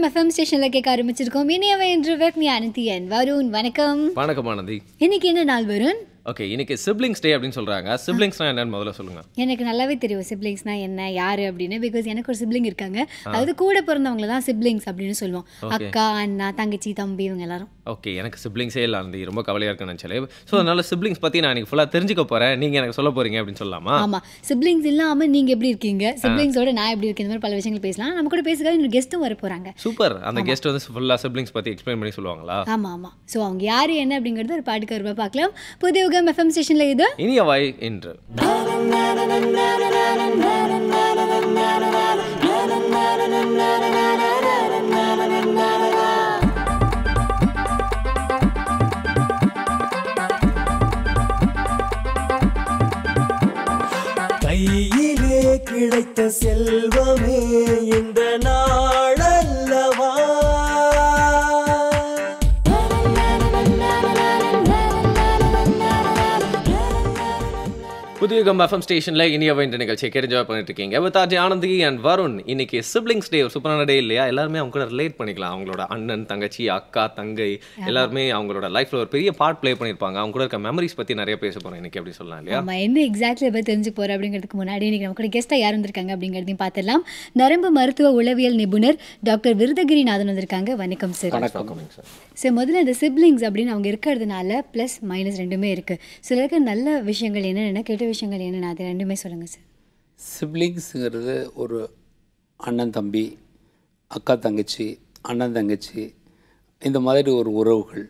FM FM ஸ்டேஷன்ல கேட்க ஆரம்பிச்சிருக்கோம் இனியவன் என்று வெப் ஞானத்தி என் வருண் வணக்கம் வணக்கம் ஆனந்தி இன்னைக்கு என்ன நாள் வருண் ஓகே இன்னைக்கு சிப்ளிங்ஸ் டே அப்படின்னு சொல்றாங்க சிப்ளிங்ஸ்னால் என்னன்னு முதல்ல சொல்லுங்க எனக்கு நல்லாவே தெரியும் சிப்ளிங்ஸ்னா என்ன யாரு அப்படின்னு பிகாஸ் எனக்கு ஒரு சிப்ளிங் இருக்காங்க அதாவது கூட பிறந்தவங்கள தான் சிப்ளிங்ஸ் அப்படின்னு சொல்லுவோம் அக்கா அண்ணா தங்கச்சி தம்பி இவங்க எல்லாரும் ஓகே எனக்கு சிப்ளிங்ஸே இல்லை அந்த ரொம்ப கவலையா இருக்கு நினைச்சாலே ஸோ அதனால சிப்ளிங்ஸ் பத்தி நான் எனக்கு ஃபுல்லா தெரிஞ்சுக்க போறேன் நீங்க எனக்கு சொல்ல போறீங்க அப்படின்னு சொல்லலாமா ஆமா சிப்ளிங்ஸ் இல்லாம நீங்க எப்படி இருக்கீங்க சிப்ளிங்ஸோட நான் எப்படி இருக்கேன் இந்த மாதிரி பல விஷயங்கள் பேசலாம் நம்ம கூட பேசுகிற இன்னொரு கெஸ்ட்டும் வர போறாங்க சூப்பர் அந்த கெஸ்ட் வந்து ஃபுல்லா சிப்ளிங்ஸ் பத்தி எக்ஸ்பிளைன் பண்ணி சொல்லுவாங்களா ஆமா ஆமா ஸோ அவங்க யாரு என்ன அப்படிங்கிறது ஒரு பாட்டுக்கு வருமா பார்க்கலாம் புதிய പ്രോഗ്രാം എഫ് എം സ്റ്റേഷനിലെ ഇത് ഇനിയവായി ഇൻട്രോ கையிலே கிடைத்த செல்வமே இந்த நாள் புதியுகம் எஃப்எம் ஸ்டேஷனில் இனியவை இந்த நிகழ்ச்சியை என்ஜாய் பண்ணிட்டு இருக்கீங்க with RJ Anandhi and Varun இன்னைக்கு சிப்ளிங்ஸ் டே சூப்பரான டே இல்லையா எல்லாருமே அவங்க கூட ரிலேட் பண்ணிக்கலாம் அவங்களோட அண்ணன் தங்கச்சி அக்கா தங்கை எல்லாருமே அவங்களோட லைஃப்ல ஒரு பெரிய பார்ட் ப்ளே பண்ணியிருப்பாங்க அவங்க கூட இருக்க மெமரிஸ் பத்தி நிறைய பேச போறோம் இன்னைக்கு அப்படி சொல்லலாம் இல்லையா நம்ம என்ன எக்ஸாக்ட்லி எப்படி தெரிஞ்சு போகிறோம் அப்படிங்கிறதுக்கு முன்னாடி இன்னைக்கு நம்ம கூட கெஸ்ட்டாக யார் வந்திருக்காங்க அப்படிங்கிறதையும் பார்த்துடலாம் நரம்பு மருத்துவ உளவியல் நிபுணர் டாக்டர் விருதகிரிநாதன் வந்திருக்காங்க வணக்கம் சார் சார் முதல்ல இந்த சிப்ளிங்ஸ் அப்படின்னு அவங்க இருக்கிறதுனால ப்ளஸ் மைனஸ் ரெண்டுமே இருக்குது சிலருக்கு நல்ல விஷயங்கள் என்னென்ன கேட்டு விஷயங்கள் என்னென்ன அது ரெண்டுமே சொல்லுங்கள் சார் சிப்ளிங்ஸுங்கிறது ஒரு அண்ணன் தம்பி அக்கா தங்கச்சி அண்ணன் தங்கச்சி இந்த மாதிரி ஒரு உறவுகள்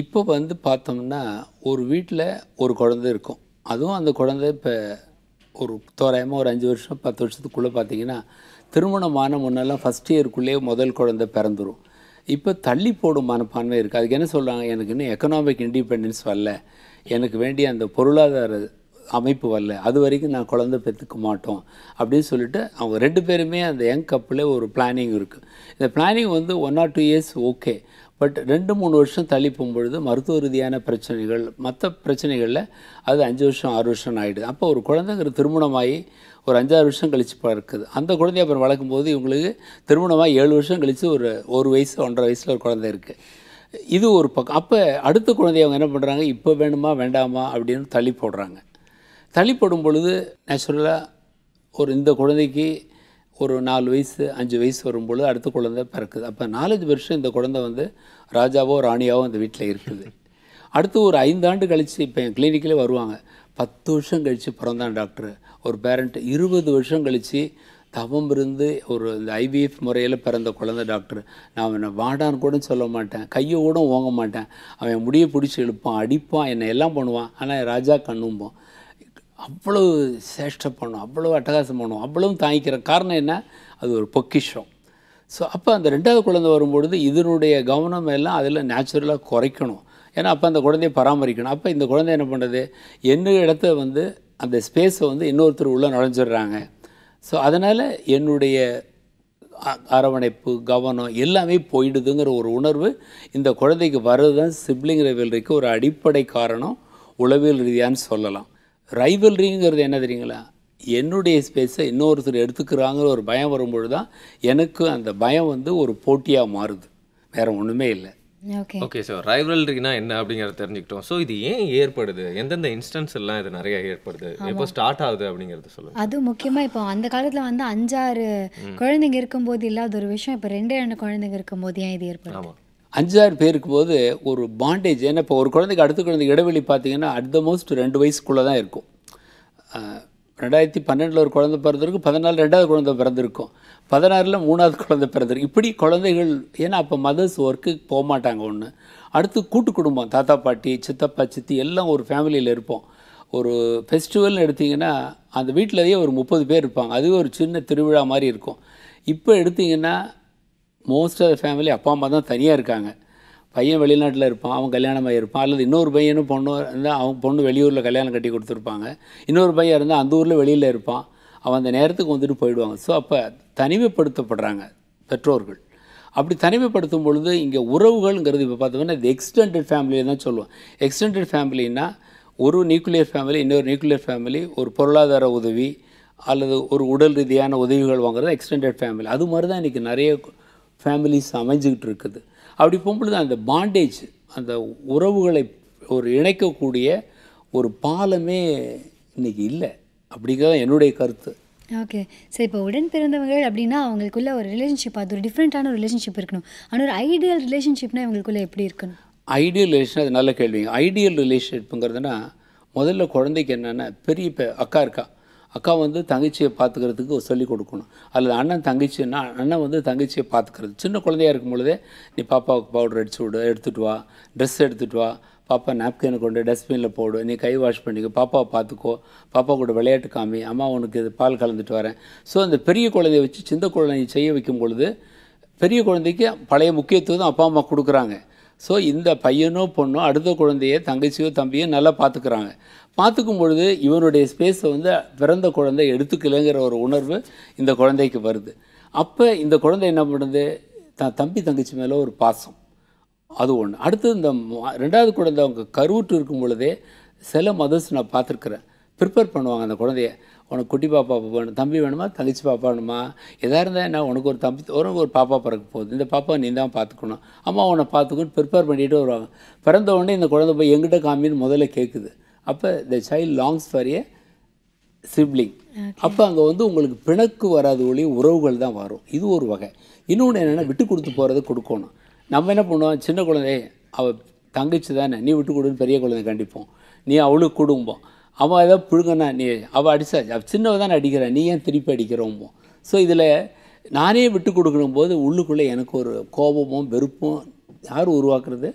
இப்போ வந்து பார்த்தோம்னா ஒரு வீட்டில் ஒரு குழந்த இருக்கும் அதுவும் அந்த குழந்த இப்போ ஒரு தோராயமாக ஒரு அஞ்சு வருஷம் பத்து வருஷத்துக்குள்ளே பார்த்தீங்கன்னா திருமணமான முன்னெல்லாம் ஃபஸ்ட் இயருக்குள்ளேயே முதல் குழந்த பிறந்துடும் இப்போ தள்ளி போடும் மனப்பான்மை இருக்குது அதுக்கு என்ன சொல்கிறாங்க எனக்கு இன்னும் எக்கனாமிக் இண்டிபெண்டன்ஸ் வரல எனக்கு வேண்டிய அந்த பொருளாதார அமைப்பு வரல அது வரைக்கும் நான் குழந்த பெற்றுக்க மாட்டோம் அப்படின்னு சொல்லிட்டு அவங்க ரெண்டு பேருமே அந்த யங் கப்பில் ஒரு பிளானிங் இருக்குது இந்த பிளானிங் வந்து one or two years okay but ரெண்டு மூணு வருஷம் தள்ளி போகும்பொழுது மருத்துவ ரீதியான பிரச்சனைகள் மற்ற பிரச்சனைகளில் அது அஞ்சு வருஷம் ஆறு வருஷம் ஆகிடுது அப்போ ஒரு குழந்தைங்கிற திருமணமாகி ஒரு அஞ்சாறு வருஷம் கழித்து பிறக்குது அந்த குழந்தைய அப்புறம் வளர்க்கும்போது இவங்களுக்கு திருமணமாக ஏழு வருஷம் கழித்து ஒரு ஒரு வயசு ஒன்றரை வயசில் ஒரு குழந்தை இருக்குது இது ஒரு பக்கம் அப்போ அடுத்த குழந்தைய அவங்க என்ன பண்ணுறாங்க இப்போ வேணுமா வேண்டாமா அப்படின்னு தள்ளி போடுறாங்க தனிப்படும் பொழுது நேச்சுரலாக ஒரு இந்த குழந்தைக்கு ஒரு நாலு வயசு அஞ்சு வயசு வரும்பொழுது அடுத்த குழந்தை பிறக்குது அப்போ நாலஞ்சு வருஷம் இந்த குழந்தை வந்து ராஜாவோ ராணியாவோ அந்த வீட்டில் இருக்குது அடுத்து ஒரு ஐந்தாண்டு கழித்து இப்போ என் கிளினிக்கில் வருவாங்க பத்து வருஷம் கழித்து பிறந்தான் டாக்டர் ஒரு பேரண்ட் இருபது வருஷம் கழித்து தவம் இருந்து ஒரு இந்த ஐவிஎஃப் முறையில் பிறந்த குழந்தை டாக்டர் நான் அவனை வாடான்னு கூட சொல்ல மாட்டேன் கையை கூட ஓங்க மாட்டேன் அவன் முடியை பிடிச்சி இழுப்பான் அடிப்பான் என்னை எல்லாம் பண்ணுவான் ஆனால் ராஜா கண்ணும்போம் அவ்வளோ சேஷ்டம் பண்ணும் அவ்வளோ அட்டகாசம் பண்ணும் அவ்வளவும் தாங்கிக்கிற காரணம் என்ன அது ஒரு பொக்கிஷம் ஸோ அப்போ அந்த ரெண்டாவது குழந்தை வரும்பொழுது இதனுடைய கவனம் எல்லாம் அதில் நேச்சுரலாக குறைக்கணும் ஏன்னா அப்போ அந்த குழந்தையை பராமரிக்கணும் அப்போ இந்த குழந்தை என்ன பண்ணுறது என்ன இடத்த வந்து அந்த ஸ்பேஸை வந்து இன்னொருத்தர் உள்ளே நுழைஞ்சிடுறாங்க ஸோ அதனால் என்னுடைய அரவணைப்பு கவனம் எல்லாமே போயிடுதுங்கிற ஒரு உணர்வு இந்த குழந்தைக்கு வர்றது தான் சிப்ளிங் லெவலுக்கு ஒரு அடிப்படை காரணம் உளவியல் ரீதியான்னு சொல்லலாம் ரைவல்ரிங்கிறது என்ன தெரியுங்களா என்னுடைய ஸ்பேஸை இன்னொருத்தர் எடுத்துக்கிறாங்கிற ஒரு பயம் வரும்பொழுது தான் எனக்கு அந்த பயம் வந்து ஒரு போட்டியாக மாறுது வேறு ஒன்றுமே இல்லை ஓகே ஓகே ஸோ ரைவல்ரினா என்ன அப்படிங்கிறத தெரிஞ்சுக்கிட்டோம் ஸோ இது ஏன் ஏற்படுது எந்தெந்த இன்ஸ்டன்ஸ் எல்லாம் இது நிறைய ஏற்படுது எப்போ ஸ்டார்ட் ஆகுது அப்படிங்கிறத சொல்லுங்கள் அது முக்கியமாக இப்போ அந்த காலத்தில் வந்து அஞ்சாறு குழந்தைங்க இருக்கும்போது இல்லாத ஒரு விஷயம் இப்போ ரெண்டே ரெண்டு குழந்தைங்க இருக்கும்போது ஏன் இது ஏற்படுது அஞ்சாறு பேருக்கு போது ஒரு பாண்டேஜ் ஏன்னா இப்போ ஒரு குழந்தைக்கு அடுத்த குழந்தைக்கு இடைவெளி பார்த்திங்கன்னா அட் த மோஸ்ட் ரெண்டு வயசுக்குள்ளே தான் இருக்கும் ரெண்டாயிரத்தி பன்னெண்டில் ஒரு குழந்தை பிறந்திருக்கும் பதினாலு ரெண்டாவது குழந்தை பிறந்திருக்கும் பதினாறில் மூணாவது குழந்தை பிறந்திருக்கும் இப்படி குழந்தைகள் ஏன்னா அப்போ மதர்ஸ் ஒர்க்கு போக மாட்டாங்க ஒன்று அடுத்து கூட்டு குடும்பம் தாத்தா பாட்டி சித்தப்பா சித்தி எல்லாம் ஒரு ஃபேமிலியில் இருப்போம் ஒரு ஃபெஸ்டிவல்னு எடுத்திங்கன்னா அந்த வீட்டிலேயே ஒரு முப்பது பேர் இருப்பாங்க அதுவே ஒரு சின்ன திருவிழா மாதிரி இருக்கும் இப்போ எடுத்திங்கன்னா மோஸ்ட் ஆஃப் த ஃபேமிலி அப்பா அம்மா தான் தனியாக இருக்காங்க பையன் வெளிநாட்டில் இருப்பான் அவன் கல்யாணம் ஆகியிருப்பான் அல்லது இன்னொரு பையனும் பொண்ணு இருந்தால் அவங்க பொண்ணு வெளியூரில் கல்யாணம் கட்டி கொடுத்துருப்பாங்க இன்னொரு பையன் இருந்தால் அந்த ஊரில் வெளியில் இருப்பான் அவன் அந்த நேரத்துக்கு வந்துட்டு போயிடுவாங்க ஸோ அப்போ தனிமைப்படுத்தப்படுறாங்க பெற்றோர்கள் அப்படி தனிமைப்படுத்தும் பொழுது இங்கே உறவுகள்ங்கிறது இப்போ பார்த்தோம்னா இது எக்ஸ்டெண்டட் ஃபேமிலியை தான் சொல்லுவோம் எக்ஸ்டெண்டட் ஃபேமிலின்னா ஒரு நியூக்ளியர் ஃபேமிலி இன்னொரு நியூக்ளியர் ஃபேமிலி ஒரு பொருளாதார உதவி அல்லது ஒரு உடல் ரீதியான உதவிகள் வாங்குறது எக்ஸ்டெண்டட் ஃபேமிலி அது மாதிரி தான் இன்றைக்கி நிறைய ஃபேமிலிஸ் அமைஞ்சிக்கிட்டு இருக்குது அப்படி போகும்பொழுது அந்த பாண்டேஜ் அந்த உறவுகளை ஒரு இணைக்கக்கூடிய ஒரு பாலமே இன்றைக்கி இல்லை அப்படிங்கிறத என்னுடைய கருத்து ஓகே சரி இப்போ உடன் பிறந்தவங்கள் அப்படின்னா அவங்களுக்குள்ள ஒரு ரிலேஷன்ஷிப் அது ஒரு டிஃப்ரெண்ட்டான ஒரு ரிலேஷன்ஷிப் இருக்கணும் ஆனால் ஒரு ஐடியல் ரிலேஷன்ஷிப்னா இவங்களுக்குள்ள எப்படி இருக்கணும் ஐடியல் ரிலேஷன் அது நல்ல கேள்விங்க ஐடியல் ரிலேஷன்ஷிப்புங்கிறதுனா முதல்ல குழந்தைக்கு என்னென்னா பெரிய இப்போ அக்கா இருக்கா அக்கா வந்து தங்கச்சியை பார்த்துக்கிறதுக்கு சொல்லிக் கொடுக்கணும் அதில் அண்ணன் தங்கச்சின்னா அண்ணன் வந்து தங்கச்சியை பார்த்துக்கிறது சின்ன குழந்தையாக இருக்கும் பொழுதே நீ பாப்பாவுக்கு பவுடர் அடிச்சு விடு எடுத்துகிட்டு வா ட்ரெஸ் எடுத்துகிட்டு வா பாப்பா நாப்கினை கொண்டு டஸ்ட்பினில் போடு நீ கை வாஷ் பண்ணிக்கோ பாப்பாவை பார்த்துக்கோ பாப்பா கூட விளையாட்டு காமி அம்மா உனக்கு இது பால் கலந்துட்டு வரேன் ஸோ அந்த பெரிய குழந்தைய வச்சு சின்ன குழந்தைய செய்ய வைக்கும் பொழுது பெரிய குழந்தைக்கு பழைய முக்கியத்துவம் அப்பா அம்மா கொடுக்குறாங்க ஸோ இந்த பையனோ பொண்ணோ அடுத்த குழந்தைய தங்கச்சியோ தம்பியோ நல்லா பார்த்துக்கிறாங்க பார்த்துக்கும் பொழுது இவனுடைய ஸ்பேஸை வந்து பிறந்த குழந்தை எடுத்துக்கலைங்கிற ஒரு உணர்வு இந்த குழந்தைக்கு வருது அப்போ இந்த குழந்தை என்ன பண்ணுது த தம்பி தங்கச்சி மேலே ஒரு பாசம் அது ஒன்று அடுத்தது இந்த ரெண்டாவது குழந்தை அவங்க கருவுற்று இருக்கும் பொழுதே சில மதர்ஸ் நான் பார்த்துருக்குறேன் ப்ரிப்பேர் பண்ணுவாங்க அந்த குழந்தைய உனக்கு குட்டி பாப்பா வேணும் தம்பி வேணுமா தங்கச்சி பாப்பா வேணுமா எதாக இருந்தால் என்ன உனக்கு ஒரு தம்பி உனக்கு ஒரு பாப்பா பிறக்க போகுது இந்த பாப்பா நீ தான் பார்த்துக்கணும் அம்மா உன்னை பார்த்துக்கணும் ப்ரிப்பேர் பண்ணிட்டு வருவாங்க பிறந்த உடனே இந்த குழந்தை போய் எங்கிட்ட காமின்னு முதல்ல கேட்குது அப்போ the child longs for a sibling அப்போ அங்கே வந்து உங்களுக்கு பிணக்கு வராது ஒளி உறவுகள் தான் வரும் இது ஒரு வகை இன்னொன்று என்னென்னா விட்டு கொடுத்து போகிறது கொடுக்கணும் நம்ம என்ன பண்ணுவோம் சின்ன குழந்தை அவள் தங்கச்சி தானே நீ விட்டு கொடுன்னு பெரிய குழந்தை கண்டிப்போம் நீ அவளுக்கு குடும்பம் அவன் ஏதோ புழுங்கண்ணா நீ அவள் அடித்தா சின்னவன் தானே அடிக்கிறான் நீ ஏன் திருப்பி அடிக்கிறோமோ ஸோ இதில் நானே விட்டு கொடுக்கணும் போது உள்ளுக்குள்ளே எனக்கு ஒரு கோபமும் வெறுப்பும் யார் உருவாக்குறது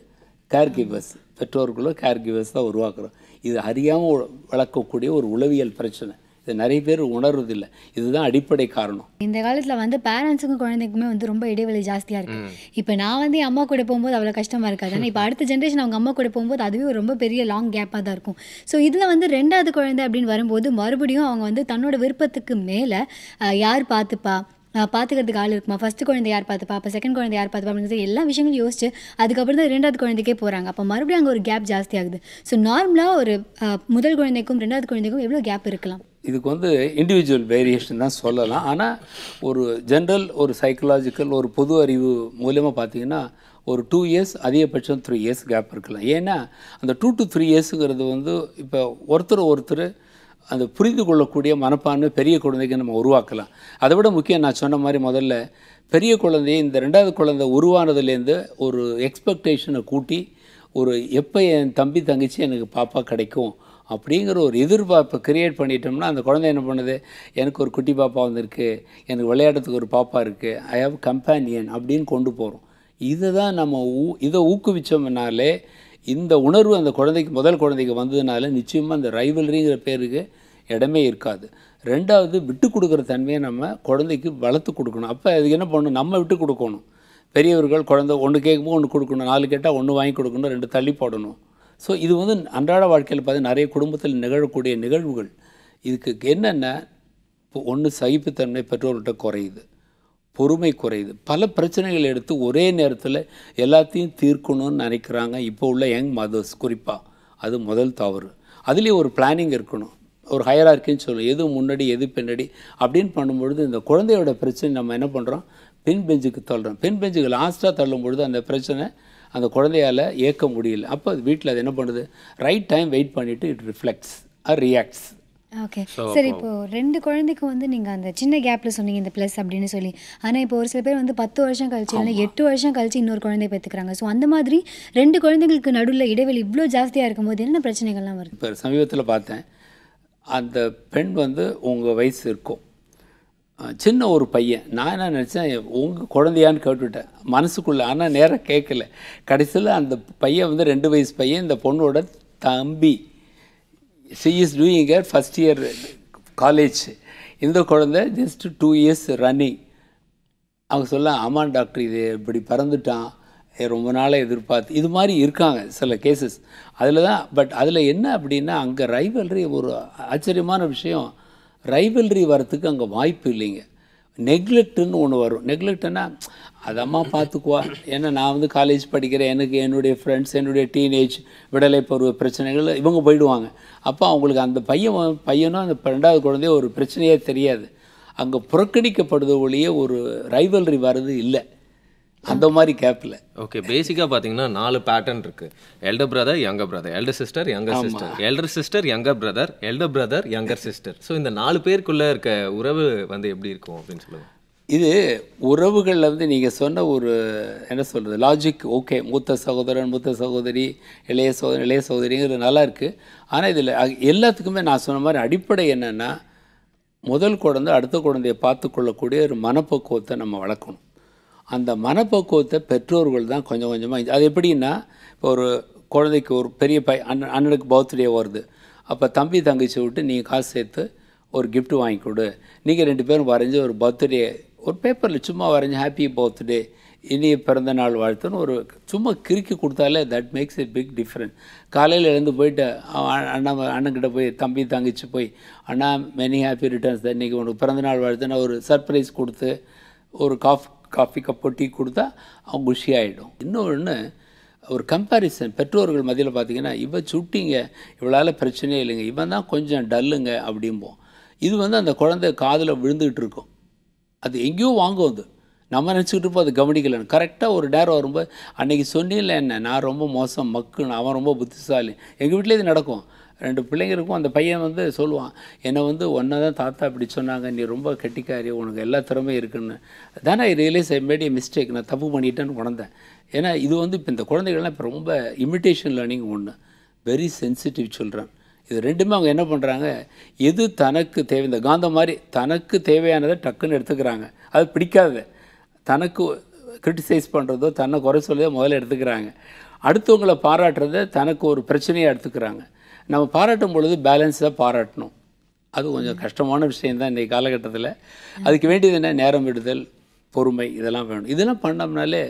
கேர் கிவர்ஸ் பெற்றோர்களோ கேர் கிவர்ஸ் தான் உருவாக்குறோம் இது அறியாமல் வளர்க்கக்கூடிய ஒரு உளவியல் பிரச்சனை இது நிறைய பேர் உணர்வதில்லை இதுதான் அடிப்படை காரணம் இந்த காலத்தில் வந்து பேரண்ட்ஸுக்கும் குழந்தைக்குமே வந்து ரொம்ப இடைவெளி ஜாஸ்தியாக இருக்குது இப்போ நான் வந்து அம்மா கூட போகும்போது அவ்வளோ கஷ்டமாக இருக்காது ஆனால் இப்போ அடுத்த ஜென்ரேஷன் அவங்க அம்மா கூட போகும்போது அதுவே ரொம்ப பெரிய லாங் கேப்பாக தான் இருக்கும் ஸோ இதில் வந்து ரெண்டாவது குழந்தை அப்படின்னு வரும்போது மறுபடியும் அவங்க வந்து தன்னோட விருப்பத்துக்கு மேலே யார் பார்த்துப்பா பார்த்துக்கிறதுக்கு ஆள் இருக்குமா ஃபஸ்ட்டு குழந்தை யார் பார்த்துப்பா அப்போ செகண்ட் குழந்தை யார் பார்த்துப்பா அப்படின்னு எல்லா விஷயங்களும் யோசிச்சு அதுக்கப்புறம் தான் ரெண்டாவது குழந்தைக்கே போகிறாங்க அப்போ மறுபடியும் அங்கே ஒரு கேப் ஜாஸ்தி ஆகுது ஸோ நார்மலாக ஒரு முதல் குழந்தைக்கும் ரெண்டாவது குழந்தைக்கும் எவ்வளோ கேப் இருக்கலாம் இதுக்கு வந்து இண்டிவிஜுவல் வேரியேஷன் தான் சொல்லலாம் ஆனால் ஒரு ஜென்ரல் ஒரு சைக்கலாஜிக்கல் ஒரு பொது அறிவு மூலயமா பார்த்தீங்கன்னா ஒரு டூ இயர்ஸ் அதிகபட்சம் த்ரீ இயர்ஸ் கேப் இருக்கலாம் ஏன்னா அந்த டூ டு த்ரீ இயர்ஸுங்கிறது வந்து இப்போ ஒருத்தர் ஒருத்தர் அந்த புரிந்து கொள்ளக்கூடிய மனப்பான்மை பெரிய குழந்தைக்கு நம்ம உருவாக்கலாம் அதை விட முக்கியம் நான் சொன்ன மாதிரி முதல்ல பெரிய குழந்தையை இந்த ரெண்டாவது குழந்தை உருவானதுலேருந்து ஒரு எக்ஸ்பெக்டேஷனை கூட்டி ஒரு எப்போ என் தம்பி தங்கச்சி எனக்கு பாப்பா கிடைக்கும் அப்படிங்கிற ஒரு எதிர்பார்ப்பை க்ரியேட் பண்ணிட்டோம்னா அந்த குழந்தை என்ன பண்ணுது எனக்கு ஒரு குட்டி பாப்பா வந்திருக்கு எனக்கு விளையாடுறதுக்கு ஒரு பாப்பா இருக்குது ஐ ஹவ் கம்பேனியன் அப்படின்னு கொண்டு போகிறோம் இதை தான் நம்ம ஊ இதை ஊக்குவித்தோம்னாலே இந்த உணர்வு அந்த குழந்தைக்கு முதல் குழந்தைக்கு வந்ததுனால நிச்சயமாக அந்த ரைவல்ரிங்கிற பேருக்கு இடமே இருக்காது ரெண்டாவது விட்டு கொடுக்குற தன்மையை நம்ம குழந்தைக்கு வளர்த்து கொடுக்கணும் அப்போ அதுக்கு என்ன பண்ணணும் நம்ம விட்டு கொடுக்கணும் பெரியவர்கள் குழந்தை ஒன்று கேட்கும்போது ஒன்று கொடுக்கணும் நாலு கேட்டால் ஒன்று வாங்கி கொடுக்கணும் ரெண்டு தள்ளி போடணும் ஸோ இது வந்து அன்றாட வாழ்க்கையில் பார்த்தீங்கன்னா நிறைய குடும்பத்தில் நிகழக்கூடிய நிகழ்வுகள் இதுக்கு என்னென்ன இப்போ ஒன்று சகிப்புத்தன்மை பெற்றோர்கிட்ட குறையுது பொறுமை குறையுது பல பிரச்சனைகள் எடுத்து ஒரே நேரத்தில் எல்லாத்தையும் தீர்க்கணும்னு நினைக்கிறாங்க இப்போ உள்ள யங் மதர்ஸ் குறிப்பாக அது முதல் தவறு அதுலேயும் ஒரு பிளானிங் இருக்கணும் ஒரு ஹயரார்க்கின்னு சொல்லணும் எது முன்னாடி எது பின்னாடி அப்படின்னு பண்ணும்பொழுது இந்த குழந்தையோட பிரச்சனை நம்ம என்ன பண்ணுறோம் பின் பெஞ்சுக்கு தள்ளுறோம் பின் பெஞ்சுக்கு லாஸ்ட்டாக தள்ளும் பொழுது அந்த பிரச்சனை அந்த குழந்தையால் ஏற்க முடியல அப்போ வீட்டில் அது என்ன பண்ணுது ரைட் டைம் வெயிட் பண்ணிவிட்டு it reflects or reacts okay சரி இப்போ ரெண்டு குழந்தைக்கும் வந்து நீங்கள் அந்த சின்ன கேப்பில் சொன்னீங்க இந்த ப்ளஸ் அப்படின்னு சொல்லி ஆனால் இப்போ ஒரு சில பேர் வந்து பத்து வருஷம் கழிச்சு இல்லை எட்டு வருஷம் கழிச்சு இன்னொரு குழந்தை பெற்றுக்கிறாங்க ஸோ அந்த மாதிரி ரெண்டு குழந்தைங்களுக்கு நடுவில் இடைவெளி இவ்வளோ ஜாஸ்தியாக இருக்கும்போது என்னென்ன பிரச்சனைகள்லாம் வருது இப்போ சமீபத்தில் பார்த்தேன் அந்த பெண் வந்து உங்கள் வயசு இருக்கும் சின்ன ஒரு பையன் நான் என்ன நினச்சேன் உங்கள் குழந்தையான்னு கேட்டுவிட்டேன் மனசுக்குள்ளே ஆனால் நேராக கேட்கல கடைசியில் அந்த பையன் வந்து ரெண்டு வயசு பையன் இந்த பொண்ணோட தம்பி she is doing her first year college இந்த குழந்தை ஜஸ்ட் டூ இயர்ஸ் ரன்னிங் அவங்க சொல்ல ஆமாம் டாக்டர் இது இப்படி பறந்துட்டான் ரொம்ப நாளாக எதிர்பார்த்து இது மாதிரி இருக்காங்க சில கேசஸ் அதில் தான் பட் அதில் என்ன அப்படின்னா அங்கே ரைவல்ரி ஒரு ஆச்சரியமான விஷயம் ரைவல்ரி வரத்துக்கு அங்கே வாய்ப்பு இல்லைங்க நெக்லெக்ட்டுன்னு ஒன்று வரும் நெக்லெக்ட்னா அதம்மா பார்த்துக்குவா ஏன்னா நான் வந்து காலேஜ் படிக்கிறேன் எனக்கு என்னுடைய ஃப்ரெண்ட்ஸ் என்னுடைய டீனேஜ் விடலை பருவ பிரச்சனைகள் இவங்க போயிடுவாங்க அப்போ அவங்களுக்கு அந்த பையன் பையனும் அந்த ரெண்டாவது குழந்தைய ஒரு பிரச்சனையே தெரியாது அங்கே புறக்கணிக்கப்படுது ஒழிய ஒரு ரைவல்ரி வர்றது இல்லை அந்த மாதிரி கேப்பில் ஓகே பேசிக்காக பார்த்தீங்கன்னா நாலு பேட்டர்ன் இருக்குது elder brother younger brother elder sister younger sister elder sister younger brother elder brother younger sister so இந்த நாலு பேருக்குள்ளே இருக்க உறவு வந்து எப்படி இருக்கும் அப்படின்னு சொல்லுவோம் இது உறவுகளில் வந்து நீங்கள் சொன்ன ஒரு என்ன சொல்கிறது லாஜிக் ஓகே மூத்த சகோதரன் மூத்த சகோதரி இளைய சகோதரன் இளைய சகோதரிங்கிறது நல்லா இருக்குது ஆனால் இதில் எல்லாத்துக்குமே நான் சொன்ன மாதிரி அடிப்படை என்னென்னா முதல் குழந்தை அடுத்த குழந்தையை பார்த்து கொள்ளக்கூடிய ஒரு மனப்பக்குவத்தை நம்ம வளர்க்கணும் அந்த மனப்பக்குவத்தை பெற்றோர்கள் தான் கொஞ்சம் கொஞ்சமாக அது எப்படின்னா இப்போ ஒரு குழந்தைக்கு ஒரு பெரிய பை அண்ணன் அண்ணனுக்கு பர்த்டே வருது அப்போ தம்பி தங்கச்சி விட்டு நீங்கள் காசு சேர்த்து ஒரு கிஃப்ட்டு வாங்கி கொடு நீங்கள் ரெண்டு பேரும் வரைஞ்சி ஒரு பர்த்டே ஒரு பேப்பரில் சும்மா வரைஞ்சி ஹாப்பி பர்த்டே இனிய பிறந்த நாள் வாழ்த்துன்னு ஒரு சும்மா கிறுக்கி கொடுத்தாலே that makes a big different காலையில் எழுந்து போயிட்டு அண்ணா அண்ணன்கிட்ட போய் தம்பி தங்கச்சி போய் அண்ணா மெனி ஹாப்பி ரிட்டர்ன்ஸ் தான் இன்றைக்கி உனக்கு பிறந்த நாள் வாழ்த்துன்னு ஒரு சர்ப்ரைஸ் கொடுத்து ஒரு காஃப் காஃபி கப்போ டீ கொடுத்தா அவங்க குஷியாகிடும் இன்னொன்று ஒரு கம்பேரிசன் பெற்றோர்கள் மதியில் பார்த்திங்கன்னா இவன் சுட்டிங்க இவளால் பிரச்சனையே இல்லைங்க இவன் தான் கொஞ்சம் டல்லுங்க அப்படிம்போம் இது வந்து அந்த குழந்தை காதில் விழுந்துகிட்டு இருக்கும் அது எங்கேயோ வாங்கும் அது நம்ம நினச்சிக்கிட்டு இருப்போம் அது கவனிக்கலன்னு கரெக்டாக ஒரு நேரம் வரும்போது அன்றைக்கி சொன்னில என்ன நான் ரொம்ப மோசம் மக்குன்னு அவன் ரொம்ப புத்திசாலி எங்கள் வீட்டிலே இது நடக்கும் ரெண்டு பிள்ளைங்களுக்கும் அந்த பையன் வந்து சொல்லுவான் என்னை வந்து ஒன்றை தான் தாத்தா இப்படி சொன்னாங்க நீ ரொம்ப கெட்டிக்காரி உனக்கு எல்லா திறமையும் இருக்குன்னு தானே I realise I made mistake நான் தப்பு பண்ணிட்டேன்னு உணர்ந்தேன் ஏன்னா இது வந்து இப்போ இந்த குழந்தைகள்லாம் இப்போ ரொம்ப இமிட்டேஷன் லேர்னிங் ஒன்று வெரி சென்சிட்டிவ் சொல்கிறேன் இது ரெண்டுமே அவங்க என்ன பண்ணுறாங்க எது தனக்கு தேவை இந்த காந்தம் மாதிரி தனக்கு தேவையானதை டக்குன்னு எடுத்துக்கிறாங்க அது பிடிக்காது தனக்கு கிரிட்டிசைஸ் பண்ணுறதோ தன்னை குறை சொல்லதோ முதல்ல எடுத்துக்கிறாங்க அடுத்தவங்களை பாராட்டுறத தனக்கு ஒரு பிரச்சனையாக எடுத்துக்கிறாங்க நம்ம பாராட்டும் பொழுது பேலன்ஸாக பாராட்டணும் அது கொஞ்சம் கஷ்டமான விஷயம் தான் இன்றைக்கு காலகட்டத்தில் அதுக்கு வேண்டியது என்ன நேரம் விடுதல் பொறுமை இதெல்லாம் வேணும் இதெல்லாம் பண்ணோம்னாலே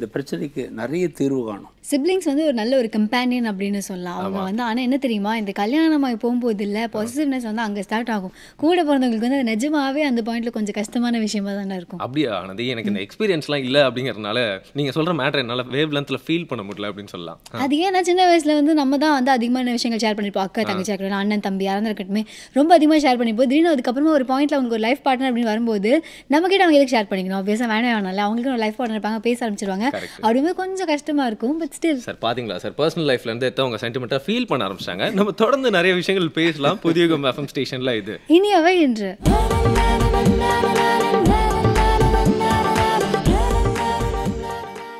இந்த பிரச்சனைக்கு நிறைய தீர்வு காணும் சிப்ளிங்ஸ் வந்து ஒரு நல்ல ஒரு கம்பேனியன் அப்படின்னு சொல்லலாம் அவங்க வந்து ஆனால் என்ன தெரியுமா இந்த கல்யாணமாக போகும்போது இல்லை பாசிட்டிவ்னஸ் வந்து அங்கே ஸ்டார்ட் ஆகும் கூட பிறந்தவங்களுக்கு வந்து அது நிஜமாவே அந்த பாயிண்ட்ல கொஞ்சம் கஷ்டமான விஷயமா தானே இருக்கும் அப்படியா ஆனது எனக்கு இந்த எக்ஸ்பீரியன்ஸ்லாம் இல்லை அப்படிங்கிறதுனால நீங்கள் சொல்கிற மேட்டர் என்னால் வேவ் லென்த்தில் ஃபீல் பண்ண முடியல அப்படின்னு சொல்லலாம் அது ஏன்னா சின்ன வயசில் வந்து நம்ம தான் வந்து அதிகமான விஷயங்கள் ஷேர் பண்ணியிருப்போம் அக்கா தங்கச்சி இருக்கட்டும் அண்ணன் தம்பி யாரும் இருக்கட்டுமே ரொம்ப அதிகமாக ஷேர் பண்ணிப்போம் திடீர்னு அதுக்கப்புறமா ஒரு பாயிண்ட்ல அவங்களுக்கு ஒரு லைஃப் பார்ட்னர் அப்படின்னு வரும்போது நமக்கிட்ட அவங்க எதுக்கு ஷேர் பண்ணிக்கணும் பேச வேணாம் வேணாம்ல அவங்களுக்கு ஒரு லைஃப் பார்ட்னர் இருப்பாங்க பேச ஆரம்பிச்சிருவாங்க அதுவுமே கொஞ்சம் கஷ்டமா இருக்கும் பட் ஸ்டில் சார் பாத்தீங்களா சார் பர்சனல் லைஃப்ல இருந்து உங்க சென்டிமெண்டா ஃபீல் பண்ண ஆரம்பிச்சாங்க நம்ம தொடர்ந்து நிறைய விஷயங்கள் பேசலாம் புதிய எஃப்எம் ஸ்டேஷன்ல இது இனியவை என்று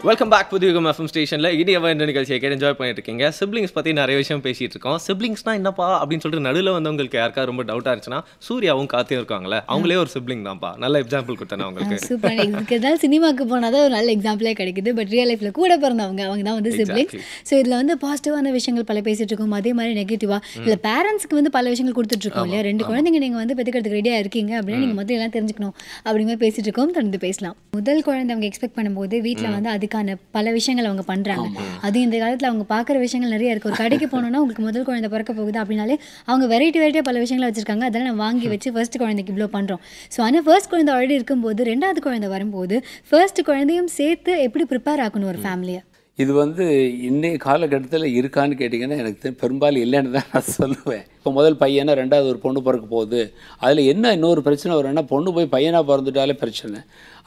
வெல்கம் பேக் புதுகம் எஃப்எம் ஸ்டேஷனில் இனி எவ்வளோ இந்த நிகழ்ச்சியை கேட்டு என்ஜாய் பண்ணிட்டு இருக்கீங்க சிப்ளிங்ஸ் பற்றி நிறைய விஷயம் பேசிட்டு இருக்கோம் சிப்ளிங்ஸ்னா என்னப்பா அப்படின்னு சொல்லிட்டு நடுவில் உங்களுக்கு யாருக்கா ரொம்ப டவுட்டாக இருந்துச்சுன்னா சூர்யாவும் காத்தியும் இருக்காங்களே அவங்களே ஒரு சிப்ளிங் தான்ப்பா நல்ல எக்ஸாம்பிள் கொடுத்தேன் அவங்களுக்கு ஏதாவது சினிமாக்கு போனால் தான் ஒரு நல்ல எக்ஸாம்பிளே கிடைக்குது பட் ரியல் லைஃப்பில் கூட பிறந்தவங்க அவங்க தான் வந்து சிப்ளிங்ஸ் ஸோ இதில் வந்து பாசிட்டிவான விஷயங்கள் பல பேசிகிட்டு இருக்கோம் அதே மாதிரி நெகட்டிவாக இல்லை பேரண்ட்ஸ்க்கு வந்து பல விஷயங்கள் கொடுத்துட்ருக்கோம் இல்லையா ரெண்டு குழந்தைங்க நீங்கள் வந்து பெற்றுக்கிறதுக்கு ரெடியாக இருக்கீங்க அப்படின்னு நீங்கள் மொத்தம் எல்லாம் தெரிஞ்சுக்கணும் அப்படிங்கிற பேசிட்டு பேசிகிட்டு இருக்கோம் தொடர்ந்து பேசலாம் முதல் குழந்தை அவங்க எக்ஸ்பெக்ட் பண்ணும்போது வீட்டில் வந்து அது அதுக்கான பல விஷயங்கள் அவங்க பண்ணுறாங்க அது இந்த காலத்தில் அவங்க பார்க்குற விஷயங்கள் நிறைய இருக்குது ஒரு கடைக்கு போனோம்னா உங்களுக்கு முதல் குழந்தை பிறக்க போகுது அப்படின்னாலே அவங்க வெரைட்டி வெரைட்டியாக பல விஷயங்களை வச்சுருக்காங்க அதெல்லாம் நான் வாங்கி வச்சு ஃபர்ஸ்ட் குழந்தைக்கு இவ்வளோ பண்ணுறோம் ஸோ ஆனால் ஃபர்ஸ்ட் குழந்தை ஆல்ரெடி இருக்கும்போது ரெண்டாவது குழந்தை வரும்போது ஃபர்ஸ்ட் குழந்தையும் சேர்த்து எப்படி ப்ரிப்பேர் ஆகணும் ஒரு ஃபேமிலியை இது வந்து இன்றைய காலகட்டத்தில் இருக்கான்னு கேட்டிங்கன்னா எனக்கு பெரும்பாலும் இல்லைன்னு தான் நான் சொல்லுவேன் இப்போ முதல் பையனா ரெண்டாவது ஒரு பொண்ணு பிறக்க போகுது அதில் என்ன இன்னொரு பிரச்சனை வரும்னா பொண்ணு போய் பையனாக பிறந்துட்டாலே பிரச்சனை